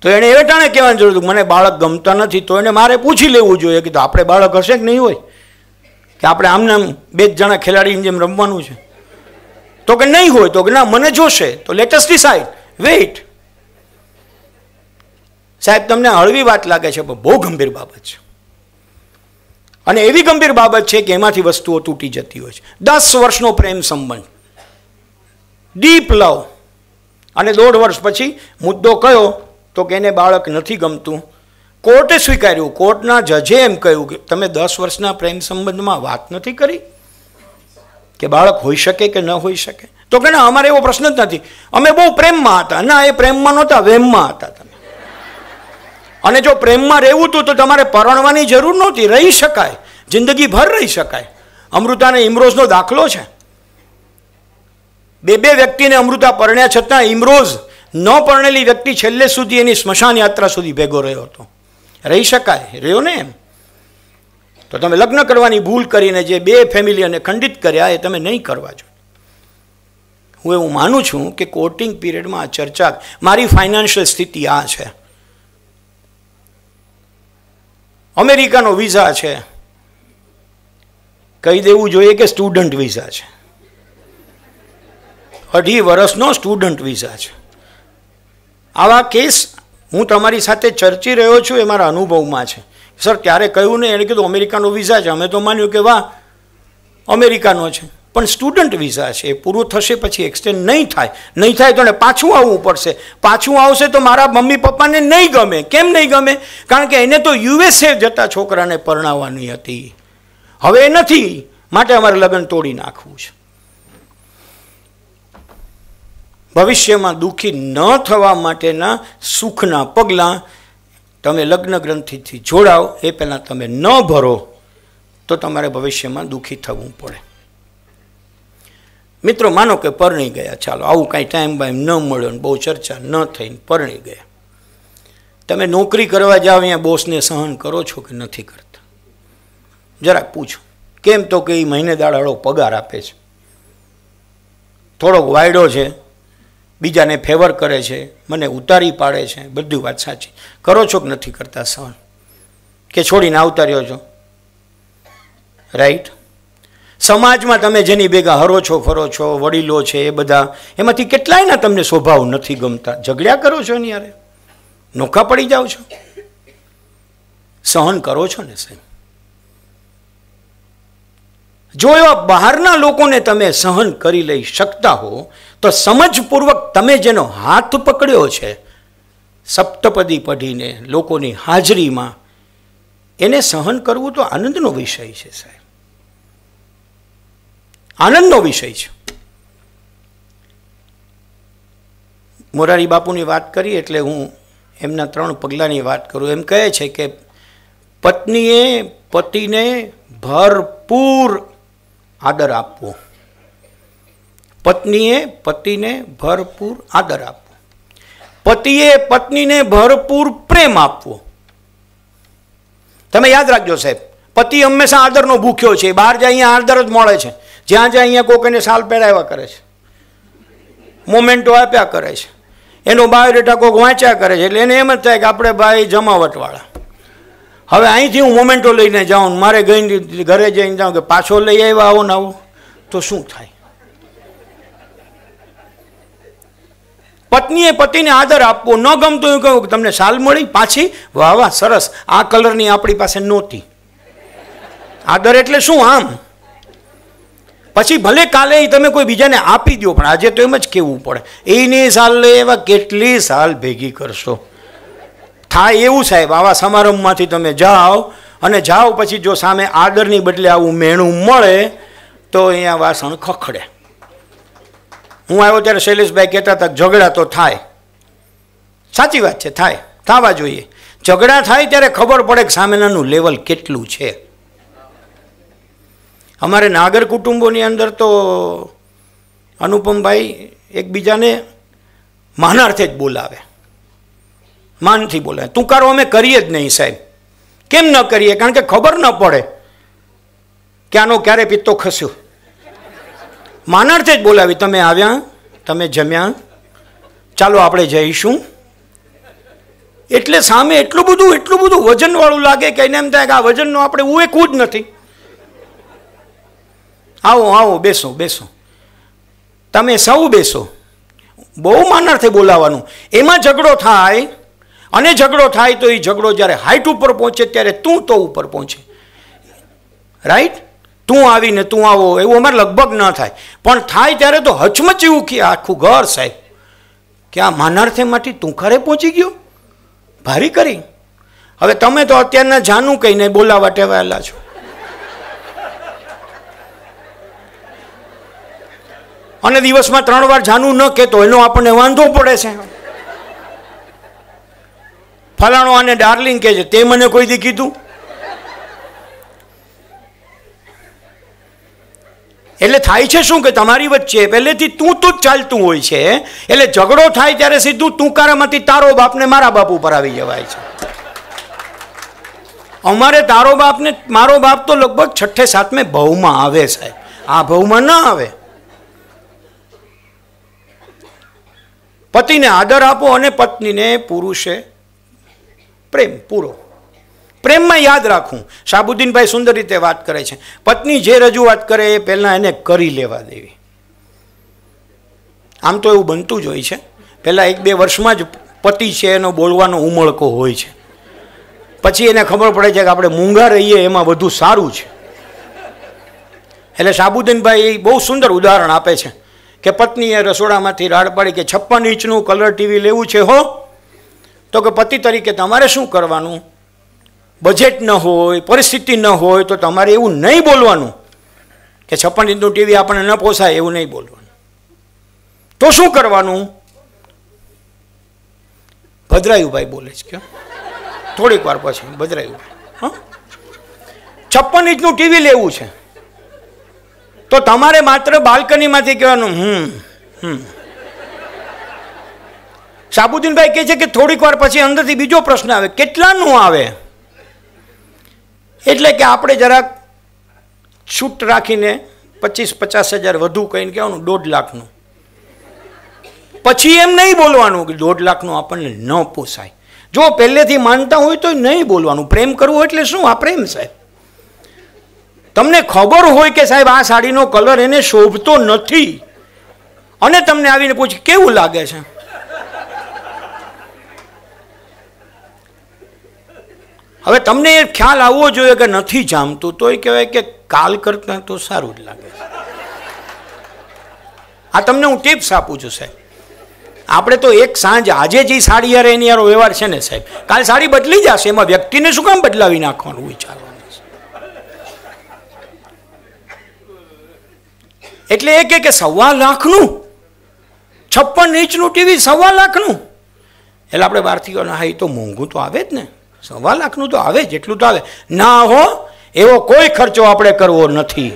B: તો એણે એ ટાણે કહેવાની જરૂર મને બાળક ગમતા નથી તો એને મારે પૂછી લેવું જોઈએ કે તો આપણે બાળક હશે કે નહીં હોય કે આપણે આમને આમ બે જ જણા ખેલાડીની જેમ રમવાનું છે તો કે નહીં હોય તો કે ના મને જોશે તો લેટેસ્ટ ડિસાઇડ વેઇટ સાહેબ તમને હળવી વાત લાગે છે પણ બહુ ગંભીર બાબત છે અને એવી ગંભીર બાબત છે કે એમાંથી વસ્તુઓ તૂટી જતી હોય છે દસ વર્ષનો પ્રેમ સંબંધ ડીપ લવ અને દોઢ વર્ષ પછી મુદ્દો કયો તો કે એને બાળક નથી ગમતું કોર્ટે સ્વીકાર્યું કોર્ટના જજે એમ કહ્યું કે તમે દસ વર્ષના પ્રેમ સંબંધમાં વાત નથી કરી કે બાળક હોઈ શકે કે ન હોઈ શકે તો કે ના અમારે એવો પ્રશ્ન જ નથી અમે બહુ પ્રેમમાં હતા ના એ પ્રેમમાં નહોતા વેમમાં હતા તમે અને જો પ્રેમમાં રહેવું તો તમારે પરણવાની જરૂર ન હતી રહી શકાય જિંદગી ભર રહી શકાય અમૃતાને ઇમરોજનો દાખલો છે બે બે વ્યક્તિને અમૃતા પરણ્યા છતાં ઇમરોજ ન પરણેલી વ્યક્તિ છેલ્લે સુધી એની સ્મશાન યાત્રા સુધી ભેગો રહ્યો હતો રહી શકાય રહ્યો ને તો તમે લગ્ન કરવાની ભૂલ કરીને જે બે ફેમિલીઓને કંડિત કર્યા એ તમે નઈ કરવા જો હું એ હું માનું છું કે કોર્ટિંગ પીરિયડમાં આ ચર્ચા મારી ફાઇનાન્શિયલ સ્થિતિ આ છે અમેરિકાનો વિઝા છે કહી દેવું જોઈએ કે સ્ટુડન્ટ વિઝા છે અઢી વર્ષનો સ્ટુડન્ટ વિઝા છે આવા કેસ હું તમારી સાથે ચર્ચી રહ્યો છું એ મારા અનુભવમાં છે સર ક્યારે કહ્યું નહીં એણે કીધું અમેરિકાનો વિઝા છે અમે તો માન્યું કે વાહ અમેરિકાનો છે પણ સ્ટુડન્ટ વિઝા છે એ પૂરું થશે પછી એક્સટેન્ડ નહીં થાય નહીં થાય તો એને પાછું આવવું પડશે પાછું આવશે તો મારા મમ્મી પપ્પાને નહીં ગમે કેમ નહીં ગમે કારણ કે એને તો યુએસએ જતા છોકરાને પરણાવવાની હતી હવે નથી માટે અમારે લગ્ન તોડી નાખવું છે ભવિષ્યમાં દુઃખી ન થવા માટેના સુખના પગલાં તમે લગ્ન ગ્રંથિથી જોડાઓ એ પહેલાં તમે ન ભરો તો તમારે ભવિષ્યમાં દુઃખી થવું પડે મિત્રો માનો કે પરણી ગયા ચાલો આવું કાંઈ ટાઈમ બાઈમ ન મળ્યો ને બહુ ચર્ચા ન થઈને પરણી ગયા તમે નોકરી કરવા જાઓ અહીંયા બોસને સહન કરો છો કે નથી કરતા જરાક પૂછો કેમ તો કે એ મહિને દાડાળો પગાર આપે છે થોડોક વાયડો છે બીજાને ફેવર કરે છે મને ઉતારી પાડે છે બધી વાત સાચી કરો છો કે નથી કરતા સહન કે છોડીને આવતા રહ્યો છો રાઈટ સમાજમાં તમે જેની ભેગા હરો છો ફરો છો વડીલો છે એ બધા એમાંથી કેટલાય ના તમને સ્વભાવ નથી ગમતા ઝઘડ્યા કરો છો ને યારે નોખા પડી જાઓ છો સહન કરો છો ને સાહેબ જો એવા બહારના લોકોને તમે સહન કરી લઈ શકતા હો તો સમજપૂર્વક તમે જેનો હાથ પકડ્યો છે સપ્તપદી પઢીને લોકોની હાજરીમાં એને સહન કરવું તો આનંદનો વિષય છે સાહેબ આનંદનો વિષય છે મોરારી બાપુની વાત કરી એટલે હું એમના ત્રણ પગલાંની વાત કરું એમ કહે છે કે પત્નીએ પતિને ભરપૂર આદર આપવો પત્નીએ પતિને ભરપૂર આદર આપવો પતિએ પત્નીને ભરપૂર પ્રેમ આપવો તમે યાદ રાખજો સાહેબ પતિ હંમેશા આદરનો ભૂખ્યો છે બહાર જાય અહીંયા આદર જ મળે છે જ્યાં જ્યાં અહીંયા કોકને શાલ પહેરાવ્યા કરે છે મોમેન્ટો આપ્યા કરે છે એનો બાયોડેટા કોક વાંચ્યા કરે છે એટલે એને એમ જ થાય કે આપણે ભાઈ જમાવટવાળા હવે અહીંથી હું મોમેન્ટો લઈને જાઉં મારે ગઈને ઘરે જઈને જાઉં કે પાછો લઈ આવ્યા આવો ને આવો તો શું થાય પત્નીએ પતિને આદર આપવો ન ગમતો એવું કહ્યું તમને શાલ મળી પાછી વાહ વાહ સરસ આ કલરની આપણી પાસે નહોતી આદર એટલે શું આમ પછી ભલે કાલે તમે કોઈ બીજાને આપી દો પણ આજે તો એમ જ કહેવું પડે એની સાલ લઈ એવા કેટલી સાલ ભેગી કરશો થાય એવું સાહેબ આવા સમારંભમાંથી તમે જાઓ અને જાઓ પછી જો સામે આગળની બદલે આવું મેણું મળે તો અહીંયા વાસણ ખખડે હું આવ્યો ત્યારે શૈલેષભાઈ કહેતા હતા ઝઘડા તો થાય સાચી વાત છે થાય થવા જોઈએ ઝઘડા થાય ત્યારે ખબર પડે કે સામેનાનું લેવલ કેટલું છે અમારે નાગર કુટુંબોની અંદર તો અનુપમભાઈ એકબીજાને માનાર્થે જ બોલાવે માનથી બોલાવે તુકારો અમે કરીએ જ નહીં સાહેબ કેમ ન કરીએ કારણ કે ખબર ન પડે ક્યાંનો ક્યારે પિત્તો ખસ્યો માનાર્થે જ બોલાવી તમે આવ્યા તમે જમ્યા ચાલો આપણે જઈશું એટલે સામે એટલું બધું એટલું બધું વજનવાળું લાગે કે એને એમ થાય કે આ વજનનું આપણે ઉવેકવું જ નથી આવો આવો બેસો બેસો તમે સૌ બેસો બહુ માનાર્થે બોલાવાનું એમાં ઝઘડો થાય અને ઝઘડો થાય તો એ ઝઘડો જ્યારે હાઇટ ઉપર પહોંચે ત્યારે તું તો ઉપર પહોંચે રાઈટ તું આવીને તું આવો એવું અમારે લગભગ ન થાય પણ થાય ત્યારે તો હચમચી ઉખી આખું ઘર સાહેબ કે આ માનાર્થે માટે તું ખરે પહોંચી ગયો ભારી કરી હવે તમે તો અત્યારના જાનું કહીને બોલાવા ટેવાયેલા છો અને દિવસમાં ત્રણ વાર જાનું ન કહેતો એનો આપણને વાંધો પડે છે ફલાણો આને ડાર્લિંગ કહે છે તે મને કોઈ દી કીધું એટલે થાય છે શું કે તમારી વચ્ચે પહેલેથી તું તું જ ચાલતું હોય છે એટલે ઝઘડો થાય ત્યારે સીધું તું કારામાંથી તારો બાપને મારા બાપ ઉપર આવી જવાય છે અમારે તારો બાપને મારો બાપ તો લગભગ છઠ્ઠે સાતમે ભવમાં આવે સાહેબ આ ભવમાં ન આવે પતિને આદર આપો અને પત્નીને પુરુષે પ્રેમ પૂરો પ્રેમમાં યાદ રાખવું સાબુદ્દીનભાઈ સુંદર રીતે વાત કરે છે પત્ની જે રજૂઆત કરે એ પહેલાં એને કરી લેવા દેવી આમ તો એવું બનતું જ હોય છે પહેલાં એક બે વર્ષમાં જ પતિ છે એનો બોલવાનો ઉમળકો હોય છે પછી એને ખબર પડે છે કે આપણે મૂંગા રહીએ એમાં વધુ સારું છે એટલે સાબુદ્દીનભાઈ બહુ સુંદર ઉદાહરણ આપે છે કે પત્નીએ રસોડામાંથી રાડ પાડી કે છપ્પન ઇંચનું કલર ટીવી લેવું છે હો તો કે પતિ તરીકે તમારે શું કરવાનું બજેટ ન હોય પરિસ્થિતિ ન હોય તો તમારે એવું નહીં બોલવાનું કે છપ્પન ઇંચનું ટીવી આપણને ન પોસાય એવું નહીં બોલવાનું તો શું કરવાનું ભદ્રાયુભાઈ બોલે છે કે થોડીક વાર પછી ભદ્રાયુભાઈ હા છપ્પન ઇંચનું ટીવી લેવું છે તો તમારે માત્ર બાલ્કનીમાંથી કહેવાનું હમ હમ સાબુદ્દીનભાઈ કહે છે કે થોડીક વાર પછી અંદરથી બીજો પ્રશ્ન આવે કેટલાનું આવે એટલે કે આપણે જરાક છૂટ રાખીને પચીસ પચાસ હજાર વધુ કહીને કહેવાનું દોઢ લાખનું પછી એમ નહીં બોલવાનું કે દોઢ લાખનું આપણને ન પોસાય જો પહેલેથી માનતા હોય તો નહીં બોલવાનું પ્રેમ કરવું એટલે શું આ પ્રેમ સાહેબ તમને ખબર હોય કે સાહેબ આ સાડીનો કલર એને શોભતો નથી અને તમને આવીને પૂછ કેવું લાગે છે હવે તમને એ ખ્યાલ આવવો જોઈએ કે નથી જામતું તો એ કહેવાય કે કાલ કરતા તો સારું જ લાગે છે આ તમને હું ટિપ્સ આપું છું સાહેબ આપણે તો એક સાંજ આજે જે સાડી યાર એની યાર વ્યવહાર છે ને સાહેબ કાલ સાડી બદલી જશે એમાં વ્યક્તિને શું કામ બદલાવી નાખવાનું વિચારવાનું એટલે એ કે સવા લાખનું છપ્પન ઇંચનું ટીવી સવા લાખનું એટલે આપણે બહારથી ના હા એ તો મોંઘું તો આવે જ ને સવા લાખનું તો આવે જ એટલું તો આવે ના હો એવો કોઈ ખર્ચો આપણે કરવો નથી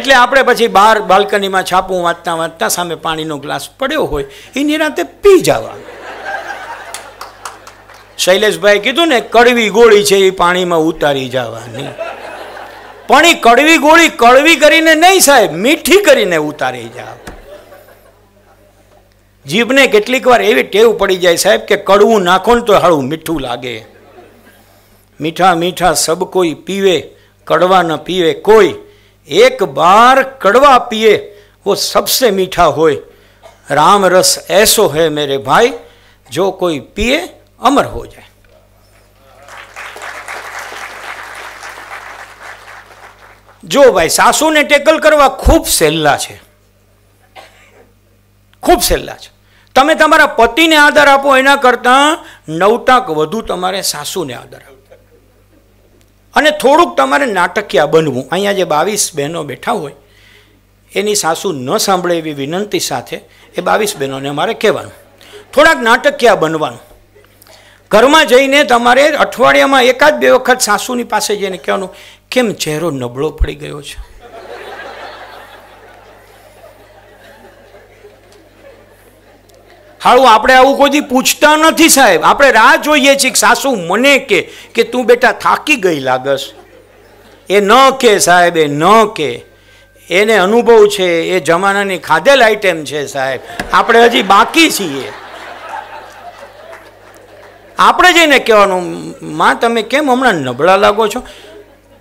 B: એટલે આપણે પછી બહાર બાલ્કનીમાં છાપું વાંચતા વાંચતા સામે પાણીનો ગ્લાસ પડ્યો હોય એ નિરાતે પી જવા શૈલેષભાઈ કીધું ને કડવી ગોળી છે એ પાણીમાં ઉતારી જવાની પણી કડવી ગોળી કડવી કરીને નઈ સાહેબ મીઠી કરીને ઉતારે જાવ જીભને કેટલીક વાર એવી ટેવ પડી જાય સાહેબ કે કડવું નાખું તો હાળું મીઠું લાગે મીઠા મીઠા સબ કોઈ પીવે કડવા ન પીવે કોઈ એક બાર કડવા પીવે વો સબસે મીઠા હોય રામ રસ એસો હે મેરે ભાઈ જો કોઈ પીવે અમર હો જાય જો ભાઈ સાસુને ટેકલ કરવા ખૂબ સહેલા છે ખૂબ સહેલા છે તમે તમારા પતિને આદર આપો એના કરતાં નવટાક વધુ તમારે સાસુને આદર આપો અને થોડુંક તમારે નાટકીય બનવું અહીંયા જે બાવીસ બહેનો બેઠા હોય એની સાસુ ન સાંભળે એવી વિનંતી સાથે એ બાવીસ બહેનોને અમારે કહેવાનું થોડાક નાટકીય બનવાનું ઘરમાં જઈને તમારે અઠવાડિયામાં એકાદ બે વખત સાસુની પાસે જઈને કહેવાનું કેમ ચહેરો નબળો પડી ગયો છે હાળું આપણે આવું કોઈ પૂછતા નથી સાહેબ આપણે રાહ જોઈએ છીએ કે સાસુ મને કે કે તું બેટા થાકી ગઈ લાગસ એ ન કે સાહેબ એ ન કે એને અનુભવ છે એ જમાનાની ખાધેલ આઈટેમ છે સાહેબ આપણે હજી બાકી છીએ આપણે જઈને કહેવાનું માં તમે કેમ હમણાં નબળા લાગો છો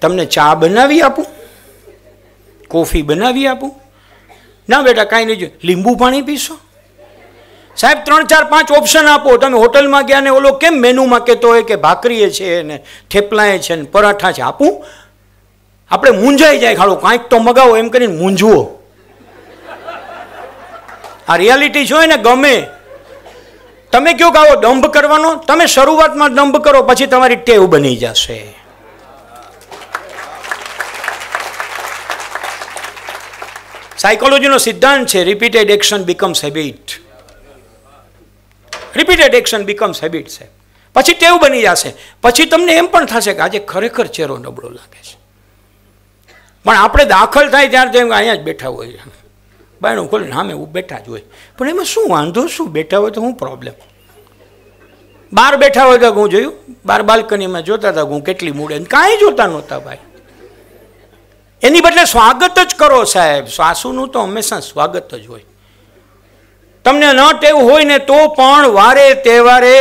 B: તમને ચા બનાવી આપું કોફી બનાવી આપું ના બેટા કાંઈ નહીં જોયું લીંબુ પાણી પીશો સાહેબ ત્રણ ચાર પાંચ ઓપ્શન આપો તમે હોટલમાં ગયા ને ઓલો કેમ મેનુમાં કહેતો હોય કે ભાકરીએ છે ને થેપલાએ છે ને પરાઠા છે આપું આપણે મૂંઝાઈ જાય ખાડું કાંઈક તો મગાવો એમ કરીને મૂંઝવો આ રિયાલિટી જોઈએ ને ગમે તમે કયો આવો દંભ કરવાનો તમે શરૂઆતમાં દંભ કરો પછી તમારી ટેવ બની જશે સાયકોલોજીનો સિદ્ધાંત છે repeated action becomes habit repeated action becomes habit છે પછી ટેવ બની જશે પછી તમને એમ પણ થશે કે આજે ખરેખર ચહેરો નબળો લાગે છે પણ આપણે દાખલ થાય ત્યારે તો અહીંયા જ બેઠા હોય છે બાયણું ખોલે નામે હું બેઠા જ હોય પણ એમાં શું વાંધો શું બેઠા હોય તો હું પ્રોબ્લેમ બહાર બેઠા હોય તો હું જોયું બાર બાલ્કનીમાં જોતા હતા હું કેટલી મૂડે કાંઈ જોતા નહોતા ભાઈ એની બદલે સ્વાગત જ કરો સાહેબ સાસુનું તો હંમેશા સ્વાગત જ હોય તમને ન ટેવ હોય ને તો પણ વારે તહેવારે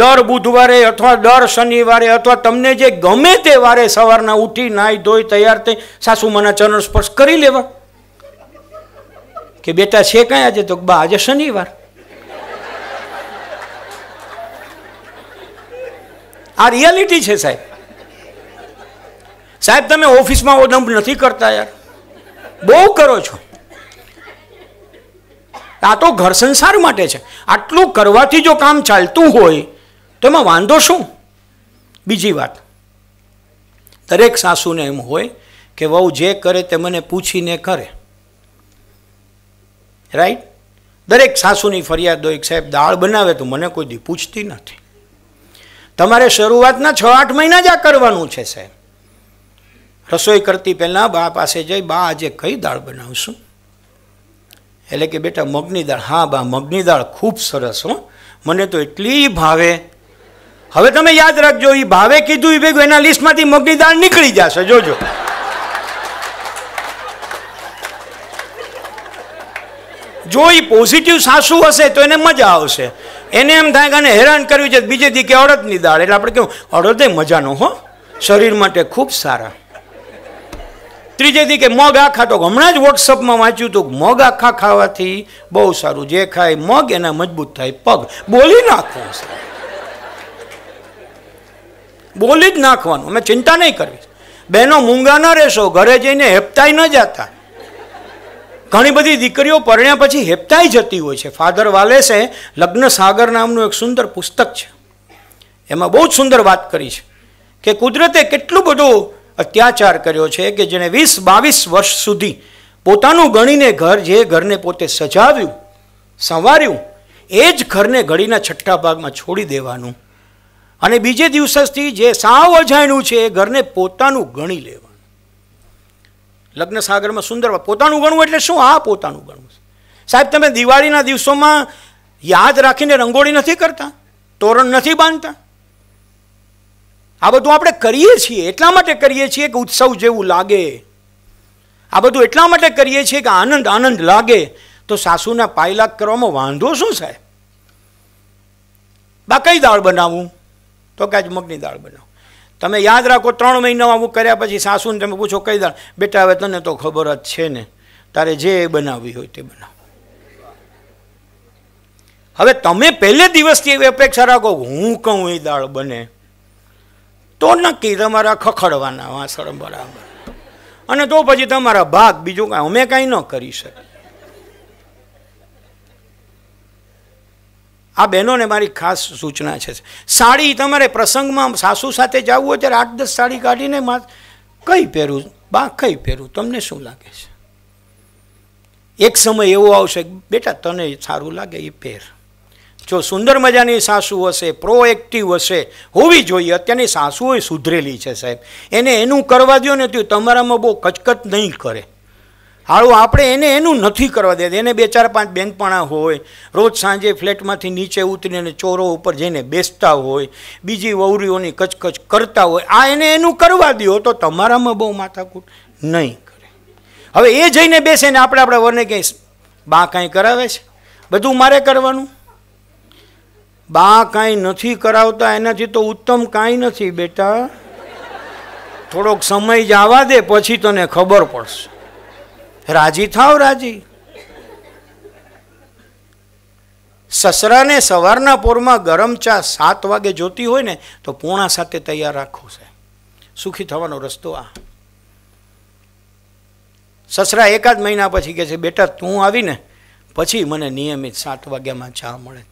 B: દર બુધવારે અથવા દર શનિવારે અથવા તમને જે ગમે તે વારે સવારના ઉઠી નાહી ધોઈ તૈયાર થઈ સાસુમાના ચરણ સ્પર્શ કરી લેવા કે બેટા છે કાંઈ આજે તો બા આજે શનિવાર આ રિયાલિટી છે સાહેબ સાહેબ તમે ઓફિસમાં ઓડમ્પ નથી કરતા યાર બહુ કરો છો આ તો ઘર સંસાર માટે છે આટલું કરવાથી જો કામ ચાલતું હોય તો એમાં વાંધો શું બીજી વાત દરેક સાસુને એમ હોય કે વહુ જે કરે તે મને પૂછીને કરે રાઈટ દરેક સાસુની ફરિયાદ હોય સાહેબ દાળ બનાવે તો મને કોઈ દી પૂછતી નથી તમારે શરૂઆતના છ આઠ મહિના જ આ કરવાનું છે સાહેબ રસોઈ કરતી પહેલાં બા પાસે જઈ બા આજે કઈ દાળ બનાવશું એટલે કે બેટા મગની દાળ હા બા મગની દાળ ખૂબ સરસ હો મને તો એટલી ભાવે હવે તમે યાદ રાખજો એ ભાવે કીધું એ ભેગું એના લિસ્ટમાંથી મગની દાળ નીકળી જશે જોજો જો એ પોઝિટિવ સાસુ હશે તો એને મજા આવશે એને એમ થાય કે અને હેરાન કર્યું છે બીજે દી કે અડદની દાળ એટલે આપણે કહ્યું અડદે મજાનો હો શરીર માટે ખૂબ સારા ત્રીજે દી કે મગ આખા તો હમણાં જ વોટ્સઅપમાં વાંચ્યું હતું મગ આખા ખાવાથી બહુ સારું જે ખાય મગ એના મજબૂત થાય પગ બોલી નાખો બોલી જ નાખવાનું અમે ચિંતા નહીં કરવી બહેનો મૂંગા ન રહેશો ઘરે જઈને હેપતાઈ ન જતા ઘણી બધી દીકરીઓ પરણ્યા પછી હેપતાઈ જતી હોય છે ફાધર વાલેસે લગ્ન સાગર નામનું એક સુંદર પુસ્તક છે એમાં બહુ જ સુંદર વાત કરી છે કે કુદરતે કેટલું બધું અત્યાચાર કર્યો છે કે જેણે વીસ બાવીસ વર્ષ સુધી પોતાનું ગણીને ઘર જે ઘરને પોતે સજાવ્યું સંવાર્યું એ જ ઘરને ઘડીના છઠ્ઠા ભાગમાં છોડી દેવાનું અને બીજે દિવસથી જે સાવ અજાણ્યું છે એ ઘરને પોતાનું ગણી લેવું લગ્ન સાગરમાં સુંદર પોતાનું ગણવું એટલે શું આ પોતાનું ગણવું સાહેબ તમે દિવાળીના દિવસોમાં યાદ રાખીને રંગોળી નથી કરતા તોરણ નથી બાંધતા આ બધું આપણે કરીએ છીએ એટલા માટે કરીએ છીએ કે ઉત્સવ જેવું લાગે આ બધું એટલા માટે કરીએ છીએ કે આનંદ આનંદ લાગે તો સાસુના પાયલા કરવામાં વાંધો શું સાહેબ બા કઈ દાળ બનાવું તો કે આજ મગની દાળ બનાવું તમે યાદ રાખો ત્રણ મહિનામાં અમુક કર્યા પછી સાસુને તમે પૂછો કહી દે બેટા હવે તને તો ખબર જ છે ને તારે જે બનાવવી હોય તે બનાવ હવે તમે પહેલે દિવસથી એવી અપેક્ષા રાખો હું કહું એ દાળ બને તો નક્કી તમારા ખખડવાના વાસણ બરાબર અને તો પછી તમારા ભાગ બીજું કાંઈ અમે કાંઈ ન કરી શકીએ આ બહેનોને મારી ખાસ સૂચના છે સાડી તમારે પ્રસંગમાં સાસુ સાથે જવું હોય ત્યારે આઠ દસ સાડી કાઢીને કઈ પહેરું બા કઈ પહેરું તમને શું લાગે છે એક સમય એવો આવશે બેટા તને સારું લાગે એ પહેર જો સુંદર મજાની સાસુ હશે પ્રોએક્ટિવ હશે હોવી જોઈએ અત્યારની સાસુઓ સુધરેલી છે સાહેબ એને એનું કરવા દો ને તો તમારામાં બહુ કચકચ નહીં કરે હાળું આપણે એને એનું નથી કરવા દેતા એને બે ચાર પાંચ બેનપણા હોય રોજ સાંજે ફ્લેટમાંથી નીચે ઉતરીને ચોરો ઉપર જઈને બેસતા હોય બીજી વહુરીઓની કચકચ કરતા હોય આ એને એનું કરવા દો તો તમારામાં બહુ માથાકૂટ નહીં કરે હવે એ જઈને બેસે ને આપણે આપણા વરને કંઈ બા કાંઈ કરાવે છે બધું મારે કરવાનું બા કાંઈ નથી કરાવતા એનાથી તો ઉત્તમ કાંઈ નથી બેટા થોડોક સમય જ જવા દે પછી તને ખબર પડશે રાજી થાવ રાજી સસરાને સવારના પોરમાં ગરમ ચા સાત વાગે જોતી હોય ને તો પૂર્ણા સાથે તૈયાર રાખો છે સુખી થવાનો રસ્તો આ સસરા એકાદ મહિના પછી કહે છે બેટા તું આવીને પછી મને નિયમિત સાત વાગ્યામાં ચા મળે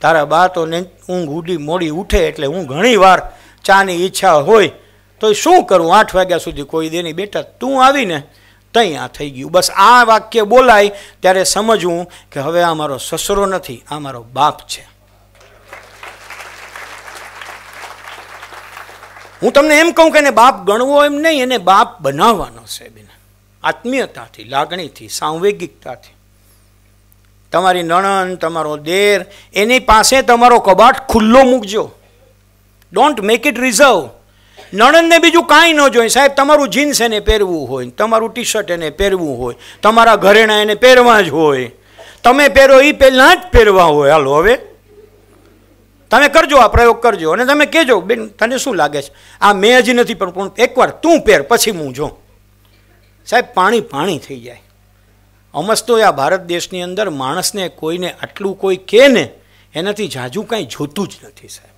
B: તારા બા તો ને ઊંઘ ઉડી મોડી ઉઠે એટલે હું ઘણી વાર ચાની ઈચ્છા હોય તો શું કરું આઠ વાગ્યા સુધી કોઈ દે નહીં બેટા તું આવીને ત્યાં થઈ ગયું બસ આ વાક્ય બોલાય ત્યારે સમજવું કે હવે આ મારો સસરો નથી આ મારો બાપ છે હું તમને એમ કહું કે એને બાપ ગણવો એમ નહીં એને બાપ બનાવવાનો છે બેન આત્મીયતાથી લાગણીથી સાંવેગિકતાથી તમારી નણન તમારો દેર એની પાસે તમારો કબાટ ખુલ્લો મૂકજો ડોન્ટ મેક ઇટ રિઝર્વ નણંદને બીજું કાંઈ ન જોઈએ સાહેબ તમારું જીન્સ એને પહેરવું હોય તમારું ટી શર્ટ એને પહેરવું હોય તમારા ઘરેણા એને પહેરવા જ હોય તમે પહેરો એ પહેલાં જ પહેરવા હોય હાલો હવે તમે કરજો આ પ્રયોગ કરજો અને તમે કહેજો બેન તને શું લાગે છે આ મેં હજી નથી પણ એકવાર તું પહેર પછી હું જોઉં સાહેબ પાણી પાણી થઈ જાય અમસ તો આ ભારત દેશની અંદર માણસને કોઈને આટલું કોઈ કહે ને એનાથી ઝાઝું કાંઈ જોતું જ નથી સાહેબ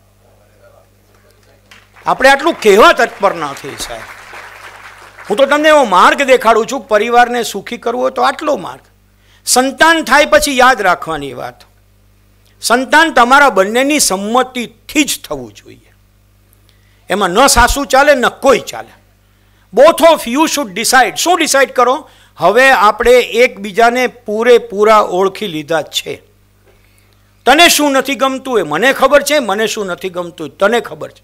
B: આપણે આટલું કહેવા તત્પર નથી સાહેબ હું તો તમને એવો માર્ગ દેખાડું છું પરિવારને સુખી કરવો હોય તો આટલો માર્ગ સંતાન થાય પછી યાદ રાખવાની વાત સંતાન તમારા બંનેની સંમતિથી જ થવું જોઈએ એમાં ન સાસુ ચાલે ન કોઈ ચાલે both of you should decide શું ડિસાઇડ કરો હવે આપણે એકબીજાને પૂરેપૂરા ઓળખી લીધા છે તને શું નથી ગમતું એ મને ખબર છે મને શું નથી ગમતું તને ખબર છે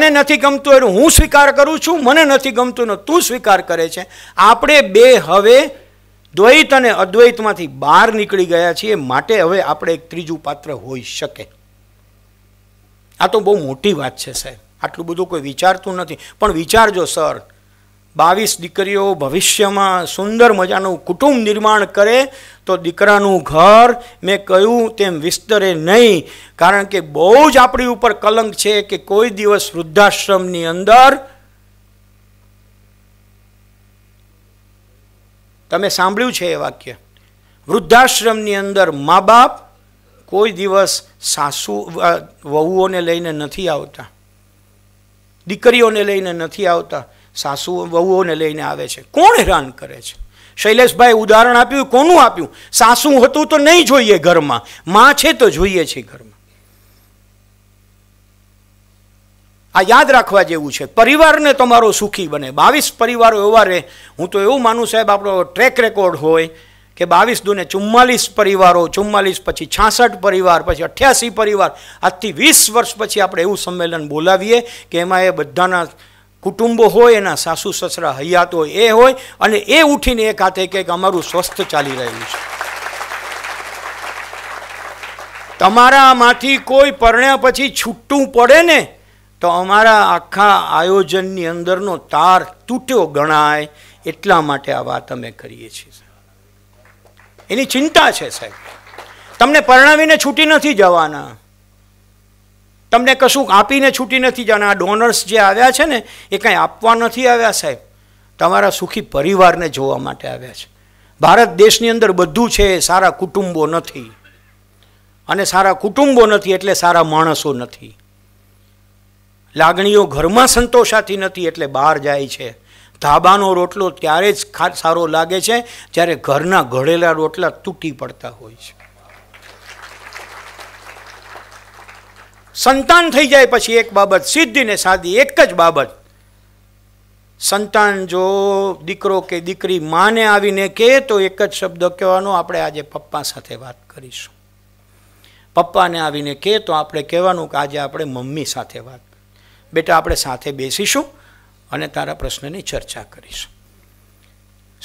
B: તને નથી ગમતું એનું હું સ્વીકાર કરું છું મને નથી ગમતું એનો તું સ્વીકાર કરે છે આપણે બે હવે દ્વૈત અને અદ્વૈતમાંથી બહાર નીકળી ગયા છીએ માટે હવે આપણે એક ત્રીજું પાત્ર હોઈ શકે આ તો બહુ મોટી વાત છે સાહેબ આટલું બધું કોઈ વિચારતું નથી પણ વિચારજો સર બાવીસ દીકરીઓ ભવિષ્યમાં સુંદર મજાનું કુટુંબ નિર્માણ કરે તો દીકરાનું ઘર મેં કહ્યું તેમ વિસ્તરે નહીં કારણ કે બહુ જ આપણી ઉપર કલંક છે કે કોઈ દિવસ વૃદ્ધાશ્રમની અંદર તમે સાંભળ્યું છે એ વાક્ય વૃદ્ધાશ્રમની અંદર મા બાપ કોઈ દિવસ સાસુ વહુઓને લઈને નથી આવતા દીકરીઓને લઈને નથી આવતા સાસુ વહુઓને લઈને આવે છે કોણ હેરાન કરે છે શૈલેષભાઈ ઉદાહરણ આપ્યું કોનું આપ્યું સાસુ હતું તો નહીં જોઈએ ઘરમાં માં છે તો જોઈએ છે ઘરમાં આ યાદ રાખવા જેવું છે પરિવારને તમારો સુખી બને બાવીસ પરિવારો એવા રહે હું તો એવું માનું સાહેબ આપણો ટ્રેક રેકોર્ડ હોય કે બાવીસ દુને ચુમ્માલીસ પરિવારો ચુમ્માલીસ પછી છાસઠ પરિવાર પછી અઠ્યાસી પરિવાર આજથી વીસ વર્ષ પછી આપણે એવું સંમેલન બોલાવીએ કે એમાં એ બધાના કુટુંબો હોય એના સાસુ સસરા હયાત હોય એ હોય અને એ ઉઠીને એક હાથે કે અમારું સ્વસ્થ ચાલી રહ્યું છે તમારામાંથી કોઈ પરણ્યા પછી છૂટવું પડે ને તો અમારા આખા આયોજનની અંદરનો તાર તૂટ્યો ગણાય એટલા માટે આ વાત અમે કરીએ છીએ એની ચિંતા છે સાહેબ તમને પરણાવીને છૂટી નથી જવાના તમને કશું આપીને છૂટી નથી જવાના આ ડોનર્સ જે આવ્યા છે ને એ કાંઈ આપવા નથી આવ્યા સાહેબ તમારા સુખી પરિવારને જોવા માટે આવ્યા છે ભારત દેશની અંદર બધું છે સારા કુટુંબો નથી અને સારા કુટુંબો નથી એટલે સારા માણસો નથી લાગણીઓ ઘરમાં સંતોષાતી નથી એટલે બહાર જાય છે ધાબાનો રોટલો ત્યારે જ સારો લાગે છે જ્યારે ઘરના ઘડેલા રોટલા તૂટી પડતા હોય છે સંતાન થઈ જાય પછી એક બાબત સિદ્ધિ ને સાદી એક જ બાબત સંતાન જો દીકરો કે દીકરી માને આવીને કે તો એક જ શબ્દ કહેવાનો આપણે આજે પપ્પા સાથે વાત કરીશું પપ્પાને આવીને કહે તો આપણે કહેવાનું કે આજે આપણે મમ્મી સાથે વાત બેટા આપણે સાથે બેસીશું અને તારા પ્રશ્નની ચર્ચા કરીશું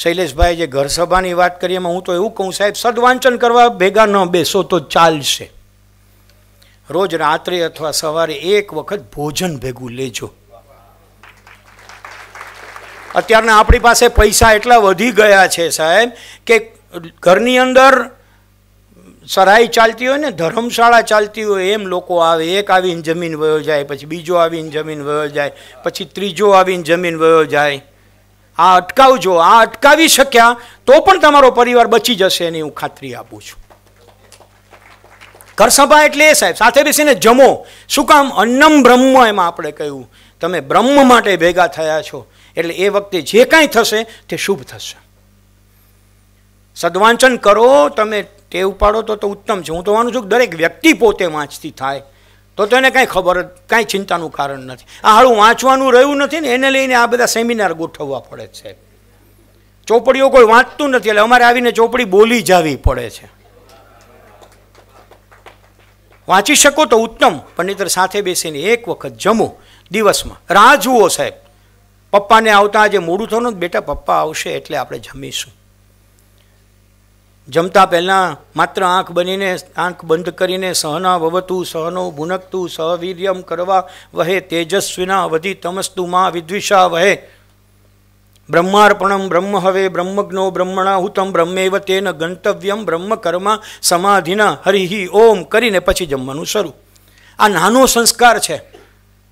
B: શૈલેષભાઈ જે ઘરસભાની વાત કરી એમાં હું તો એવું કહું સાહેબ સદવાંચન કરવા ભેગા ન બેસો તો ચાલશે રોજ રાત્રે અથવા સવારે એક વખત ભોજન ભેગું લેજો અત્યારના આપણી પાસે પૈસા એટલા વધી ગયા છે સાહેબ કે ઘરની અંદર સરાઈ ચાલતી હોય ને ધર્મશાળા ચાલતી હોય એમ લોકો આવે એક આવીને જમીન વયો જાય પછી બીજો આવીને જમીન વયો જાય પછી ત્રીજો આવીને જમીન વયો જાય આ અટકાવજો આ અટકાવી શક્યા તો પણ તમારો પરિવાર બચી જશે એની હું ખાતરી આપું છું ઘરસભા એટલે એ સાહેબ સાથે બેસીને જમો શું કામ અન્નમ બ્રહ્મ એમાં આપણે કહ્યું તમે બ્રહ્મ માટે ભેગા થયા છો એટલે એ વખતે જે કાંઈ થશે તે શુભ થશે સદવાંચન કરો તમે તે ઉપાડો તો તો ઉત્તમ છે હું તો માનું છું કે દરેક વ્યક્તિ પોતે વાંચતી થાય તો તેને કાંઈ ખબર કાંઈ ચિંતાનું કારણ નથી આ હાળું વાંચવાનું રહ્યું નથી ને એને લઈને આ બધા સેમિનાર ગોઠવવા પડે છે ચોપડીઓ કોઈ વાંચતું નથી એટલે અમારે આવીને ચોપડી બોલી જવી પડે છે વાંચી શકો તો ઉત્તમ પંડિતર સાથે બેસીને એક વખત જમો દિવસમાં રાહ જુઓ સાહેબ પપ્પાને આવતા આજે મોડું થયું ને બેટા પપ્પા આવશે એટલે આપણે જમીશું જમતા પહેલાં માત્ર આંખ બનીને આંખ બંધ કરીને સહના વવતું સહનો ભુનકતું સહવીર્યમ કરવા વહે તેજસ્વીના વધી તમસ્તુ વિદ્વિષા વહે બ્રહ્માર્પણમ બ્રહ્મ હવે બ્રહ્મજ્ઞો બ્રહ્મણાહુતમ બ્રહ્મેવ તેન ગંતવ્યમ બ્રહ્મ કર્મ સમાધિના હરિહિ ઓમ કરીને પછી જમવાનું શરૂ આ નાનો સંસ્કાર છે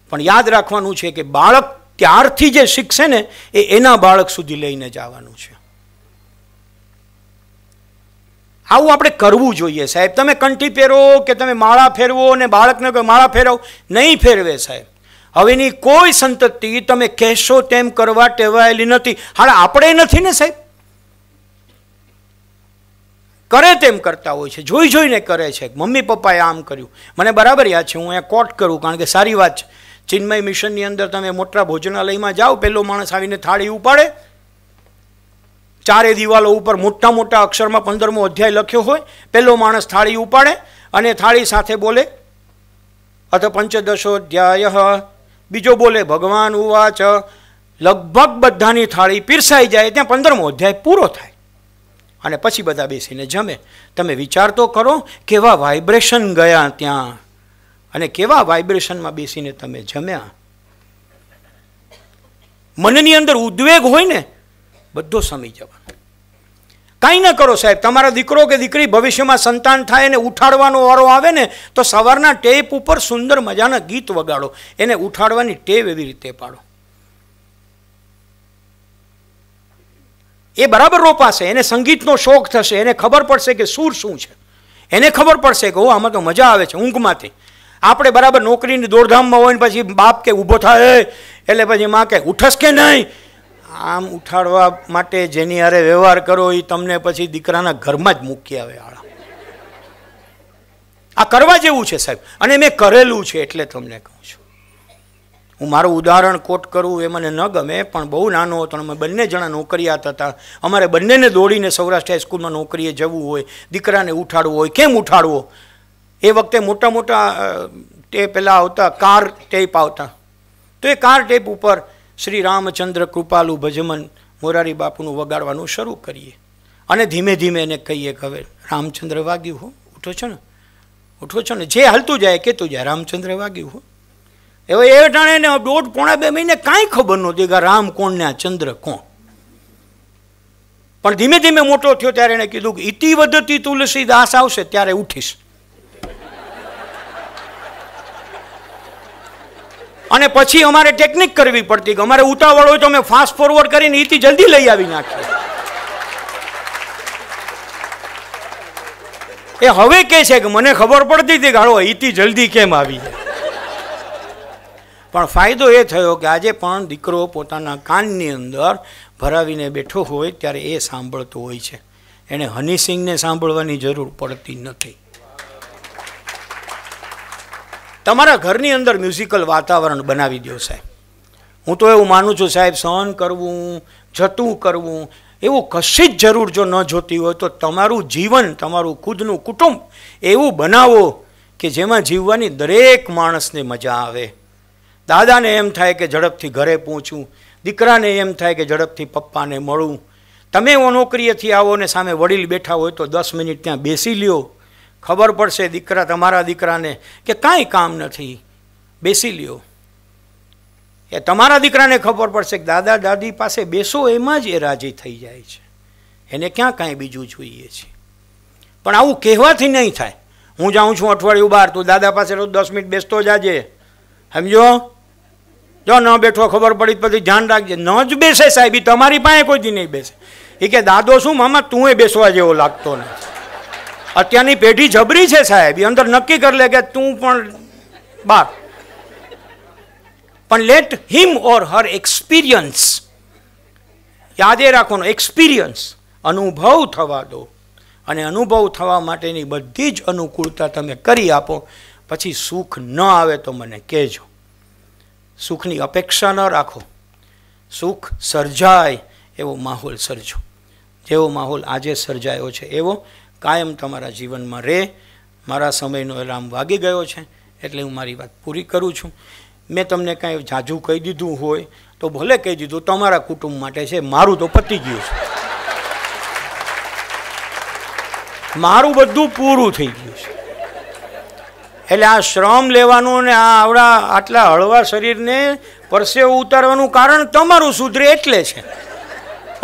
B: પણ યાદ રાખવાનું છે કે બાળક ત્યારથી જે શીખશે ને એ એના બાળક સુધી લઈને જવાનું છે આવું આપણે કરવું જોઈએ સાહેબ તમે કંઠી ફેરવો કે તમે માળા ફેરવો અને બાળકને માળા ફેરવો નહીં ફેરવે સાહેબ હવેની કોઈ સંતતિ તમે કહેશો તેમ કરવા ટેવાયેલી નથી હાલ આપણે નથી ને સાહેબ કરે તેમ કરતા હોય છે જોઈ જોઈને કરે છે મમ્મી પપ્પાએ આમ કર્યું મને બરાબર યાદ છે હું અહીંયા કોટ કરું કારણ કે સારી વાત છે ચિન્મય મિશનની અંદર તમે મોટા ભોજનાલયમાં જાઓ પહેલો માણસ આવીને થાળી ઉપાડે ચારે દિવાલો ઉપર મોટા મોટા અક્ષરમાં પંદરમો અધ્યાય લખ્યો હોય પહેલો માણસ થાળી ઉપાડે અને થાળી સાથે બોલે અથ પંચદશોધ્યાય બીજો બોલે ભગવાન ઉવાચ લગભગ બધાની થાળી પીરસાઈ જાય ત્યાં પંદરમો અધ્યાય પૂરો થાય અને પછી બધા બેસીને જમે તમે વિચાર તો કરો કેવા વાઇબ્રેશન ગયા ત્યાં અને કેવા વાઇબ્રેશનમાં બેસીને તમે જમ્યા મનની અંદર ઉદ્વેગ હોય ને બધો સમી જવાનો કાંઈ ન કરો સાહેબ તમારો દીકરો કે દીકરી ભવિષ્યમાં સંતાન થાય ને ઉઠાડવાનો વારો આવે ને તો સવારના ટેપ ઉપર સુંદર મજાના ગીત વગાડો એને ઉઠાડવાની ટેવ એવી રીતે પાડો એ બરાબર રોપાશે એને સંગીતનો શોખ થશે એને ખબર પડશે કે સૂર શું છે એને ખબર પડશે કે ઓ આમાં તો મજા આવે છે ઊંઘમાંથી આપણે બરાબર નોકરીની દોડધામમાં હોય ને પછી બાપ કે ઊભો થાય એટલે પછી માં કે ઉઠસ કે નહીં આમ ઉઠાડવા માટે જેની હારે વ્યવહાર કરો એ તમને પછી દીકરાના ઘરમાં જ મૂકી આવે આળા આ કરવા જેવું છે સાહેબ અને મેં કરેલું છે એટલે તમને કહું છું હું મારું ઉદાહરણ કોટ કરું એ મને ન ગમે પણ બહુ નાનો હતો અમે બંને જણા નોકરિયાત હતા અમારે બંનેને દોડીને સૌરાષ્ટ્ર હાઈસ્કૂલમાં નોકરીએ જવું હોય દીકરાને ઉઠાડવું હોય કેમ ઉઠાડવો એ વખતે મોટા મોટા ટેપ પેલા આવતા કાર ટેપ આવતા તો એ કાર ટેપ ઉપર શ્રી રામચંદ્ર કૃપાલુ ભજમન મોરારી બાપુનું વગાડવાનું શરૂ કરીએ અને ધીમે ધીમે એને કહીએ કે હવે રામચંદ્ર વાગ્યું હો ઉઠો છો ને ઉઠો છો ને જે હાલતું જાય કહેતું જાય રામચંદ્ર વાગ્યું હો હવે એ ટાણે ને દોઢ પોણા બે મહિને કાંઈ ખબર નહોતી કે રામ કોણ ને આ ચંદ્ર કોણ પણ ધીમે ધીમે મોટો થયો ત્યારે એણે કીધું કે ઇતિ વધતી તુલસી દાસ આવશે ત્યારે ઉઠીશ અને પછી અમારે ટેકનિક કરવી પડતી કે અમારે ઉતાવળ હોય તો અમે ફાસ્ટ ફોરવર્ડ કરીને એથી જલ્દી લઈ આવી નાખીએ એ હવે કે છે કે મને ખબર પડતી હતી કે હાલો એથી જલ્દી કેમ આવી પણ ફાયદો એ થયો કે આજે પણ દીકરો પોતાના કાનની અંદર ભરાવીને બેઠો હોય ત્યારે એ સાંભળતો હોય છે એણે હની સિંહને સાંભળવાની જરૂર પડતી નથી તમારા ઘરની અંદર મ્યુઝિકલ વાતાવરણ બનાવી દો સાહેબ હું તો એવું માનું છું સાહેબ સહન કરવું જતું કરવું એવું કશી જ જરૂર જો ન જોતી હોય તો તમારું જીવન તમારું ખુદનું કુટુંબ એવું બનાવો કે જેમાં જીવવાની દરેક માણસને મજા આવે દાદાને એમ થાય કે ઝડપથી ઘરે પહોંચું દીકરાને એમ થાય કે ઝડપથી પપ્પાને મળું તમે નોકરીએથી આવો ને સામે વડીલ બેઠા હોય તો દસ મિનિટ ત્યાં બેસી લ્યો ખબર પડશે દીકરા તમારા દીકરાને કે કાંઈ કામ નથી બેસી લ્યો એ તમારા દીકરાને ખબર પડશે કે દાદા દાદી પાસે બેસો એમાં જ એ રાજી થઈ જાય છે એને ક્યાં કાંઈ બીજું જોઈએ છે પણ આવું કહેવાથી નહીં થાય હું જાઉં છું અઠવાડિયું બહાર તું દાદા પાસે રોજ દસ મિનિટ બેસતો જાજે સમજો જો ન બેઠો ખબર પડી પછી ધ્યાન રાખજે ન જ બેસે સાહેબ તમારી પાસે કોઈ નહીં બેસે એ કે દાદો શું મામા તું એ બેસવા જેવો લાગતો નથી અત્યારની પેઢી જબરી છે સાહેબ એ અંદર નક્કી કરી લે કે તું પણ બાર પણ લેટ હિમ ઓર હર એક્સપિરિયન્સ યાદે રાખવાનો એક્સપિરિયન્સ અનુભવ થવા દો અને અનુભવ થવા માટેની બધી જ અનુકૂળતા તમે કરી આપો પછી સુખ ન આવે તો મને કહેજો સુખની અપેક્ષા ન રાખો સુખ સર્જાય એવો માહોલ સર્જો જેવો માહોલ આજે સર્જાયો છે એવો કાયમ તમારા જીવનમાં રહે મારા સમયનો એલાર્મ વાગી ગયો છે એટલે હું મારી વાત પૂરી કરું છું મેં તમને કાંઈ જાજુ કહી દીધું હોય તો ભલે કહી દીધું તમારા કુટુંબ માટે છે મારું તો પતી ગયું છે મારું બધું પૂરું થઈ ગયું છે એટલે આ શ્રમ લેવાનું અને આ આવડા આટલા હળવા શરીરને પરસેવું ઉતારવાનું કારણ તમારું સુધરે એટલે છે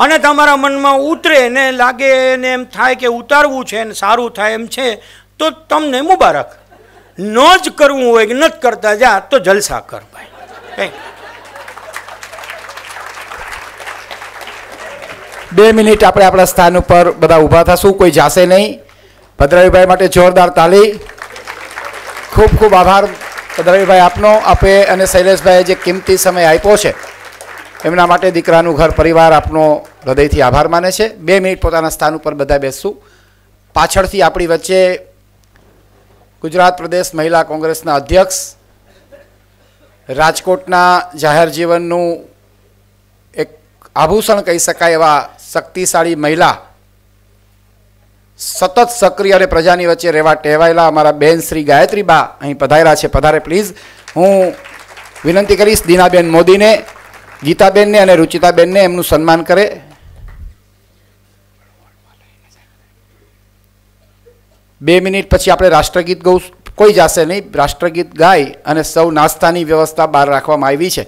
B: અને તમારા મનમાં ઉતરે ને લાગે ને એમ થાય કે ઉતારવું છે ને સારું થાય એમ છે તો તમને મુબારક ન જ કરવું હોય કે જ કરતા
A: જા તો જલસા કર
B: ભાઈ
A: બે મિનિટ આપણે આપણા સ્થાન ઉપર બધા ઊભા થશું કોઈ જાશે નહીં ભદ્રાવીભાઈ માટે જોરદાર તાલી ખૂબ ખૂબ આભાર ભદ્રાવીભાઈ આપનો આપે અને શૈલેષભાઈએ જે કિંમતી સમય આપ્યો છે એમના માટે દીકરાનું ઘર પરિવાર આપનો હૃદયથી આભાર માને છે બે મિનિટ પોતાના સ્થાન ઉપર બધા બેસશું પાછળથી આપણી વચ્ચે ગુજરાત પ્રદેશ મહિલા કોંગ્રેસના અધ્યક્ષ રાજકોટના જાહેર જીવનનું એક આભૂષણ કહી શકાય એવા શક્તિશાળી મહિલા સતત સક્રિય અને પ્રજાની વચ્ચે રહેવા ટેવાયેલા અમારા બેન શ્રી ગાયત્રીબા અહીં પધાર્યા છે પધારે પ્લીઝ હું વિનંતી કરીશ દીનાબેન મોદીને ગીતાબેનને અને રુચિતાબેનને એમનું સન્માન કરે બે મિનિટ પછી આપણે રાષ્ટ્રગીત ગૌ કોઈ જશે નહીં રાષ્ટ્રગીત ગાય અને સૌ નાસ્તાની વ્યવસ્થા બહાર રાખવામાં આવી છે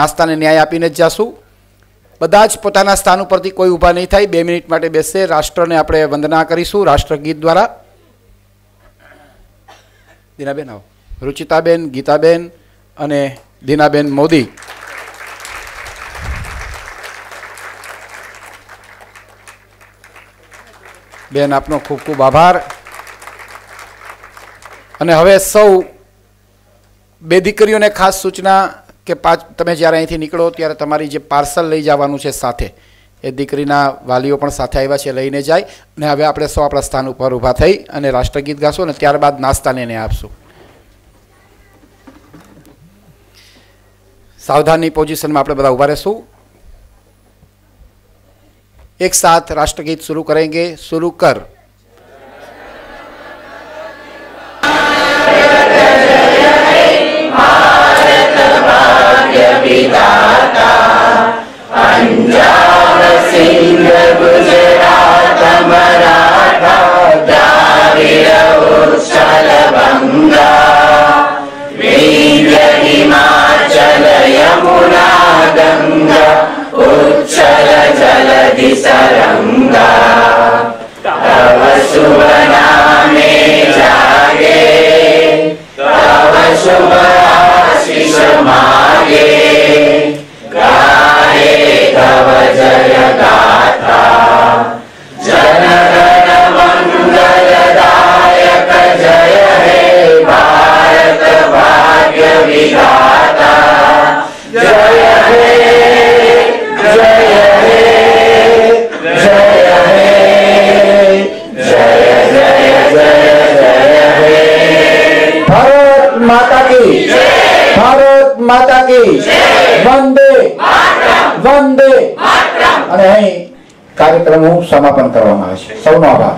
A: નાસ્તાને ન્યાય આપીને જ જાશું બધા જ પોતાના સ્થાન ઉપરથી કોઈ ઊભા નહીં થાય બે મિનિટ માટે બેસશે રાષ્ટ્રને આપણે વંદના કરીશું રાષ્ટ્રગીત દ્વારા દીનાબેન આવો રુચિતાબેન ગીતાબેન અને દીનાબેન મોદી બેન આપનો ખૂબ ખૂબ આભાર અને હવે સૌ બે દીકરીઓને ખાસ સૂચના કે પાંચ તમે જ્યારે અહીંથી નીકળો ત્યારે તમારી જે પાર્સલ લઈ જવાનું છે સાથે એ દીકરીના વાલીઓ પણ સાથે આવ્યા છે લઈને જાય અને હવે આપણે સૌ આપણા સ્થાન ઉપર ઊભા થઈ અને રાષ્ટ્રગીત ગાશું અને ત્યારબાદ નાસ્તાને એને આપશું સાવધાનની પોઝિશનમાં આપણે બધા ઊભા રહેશું एक साथ राष्ट्रगीत शुरू करेंगे शुरू कर
B: हिमाचल यमुना
A: చలది సరంగా తవ శుభనామే జాగే తవ శుభ ఆశిష మాగే గాయే తవ జయ గాథ జనగణ మంగళదాయక జయ హే భారత భాగ్య విధాత जय हे जय માતા કી ભારત માતા કી વંદે વંદે અને અહીં કાર્યક્રમનું સમાપન કરવામાં આવે છે સૌનો આભાર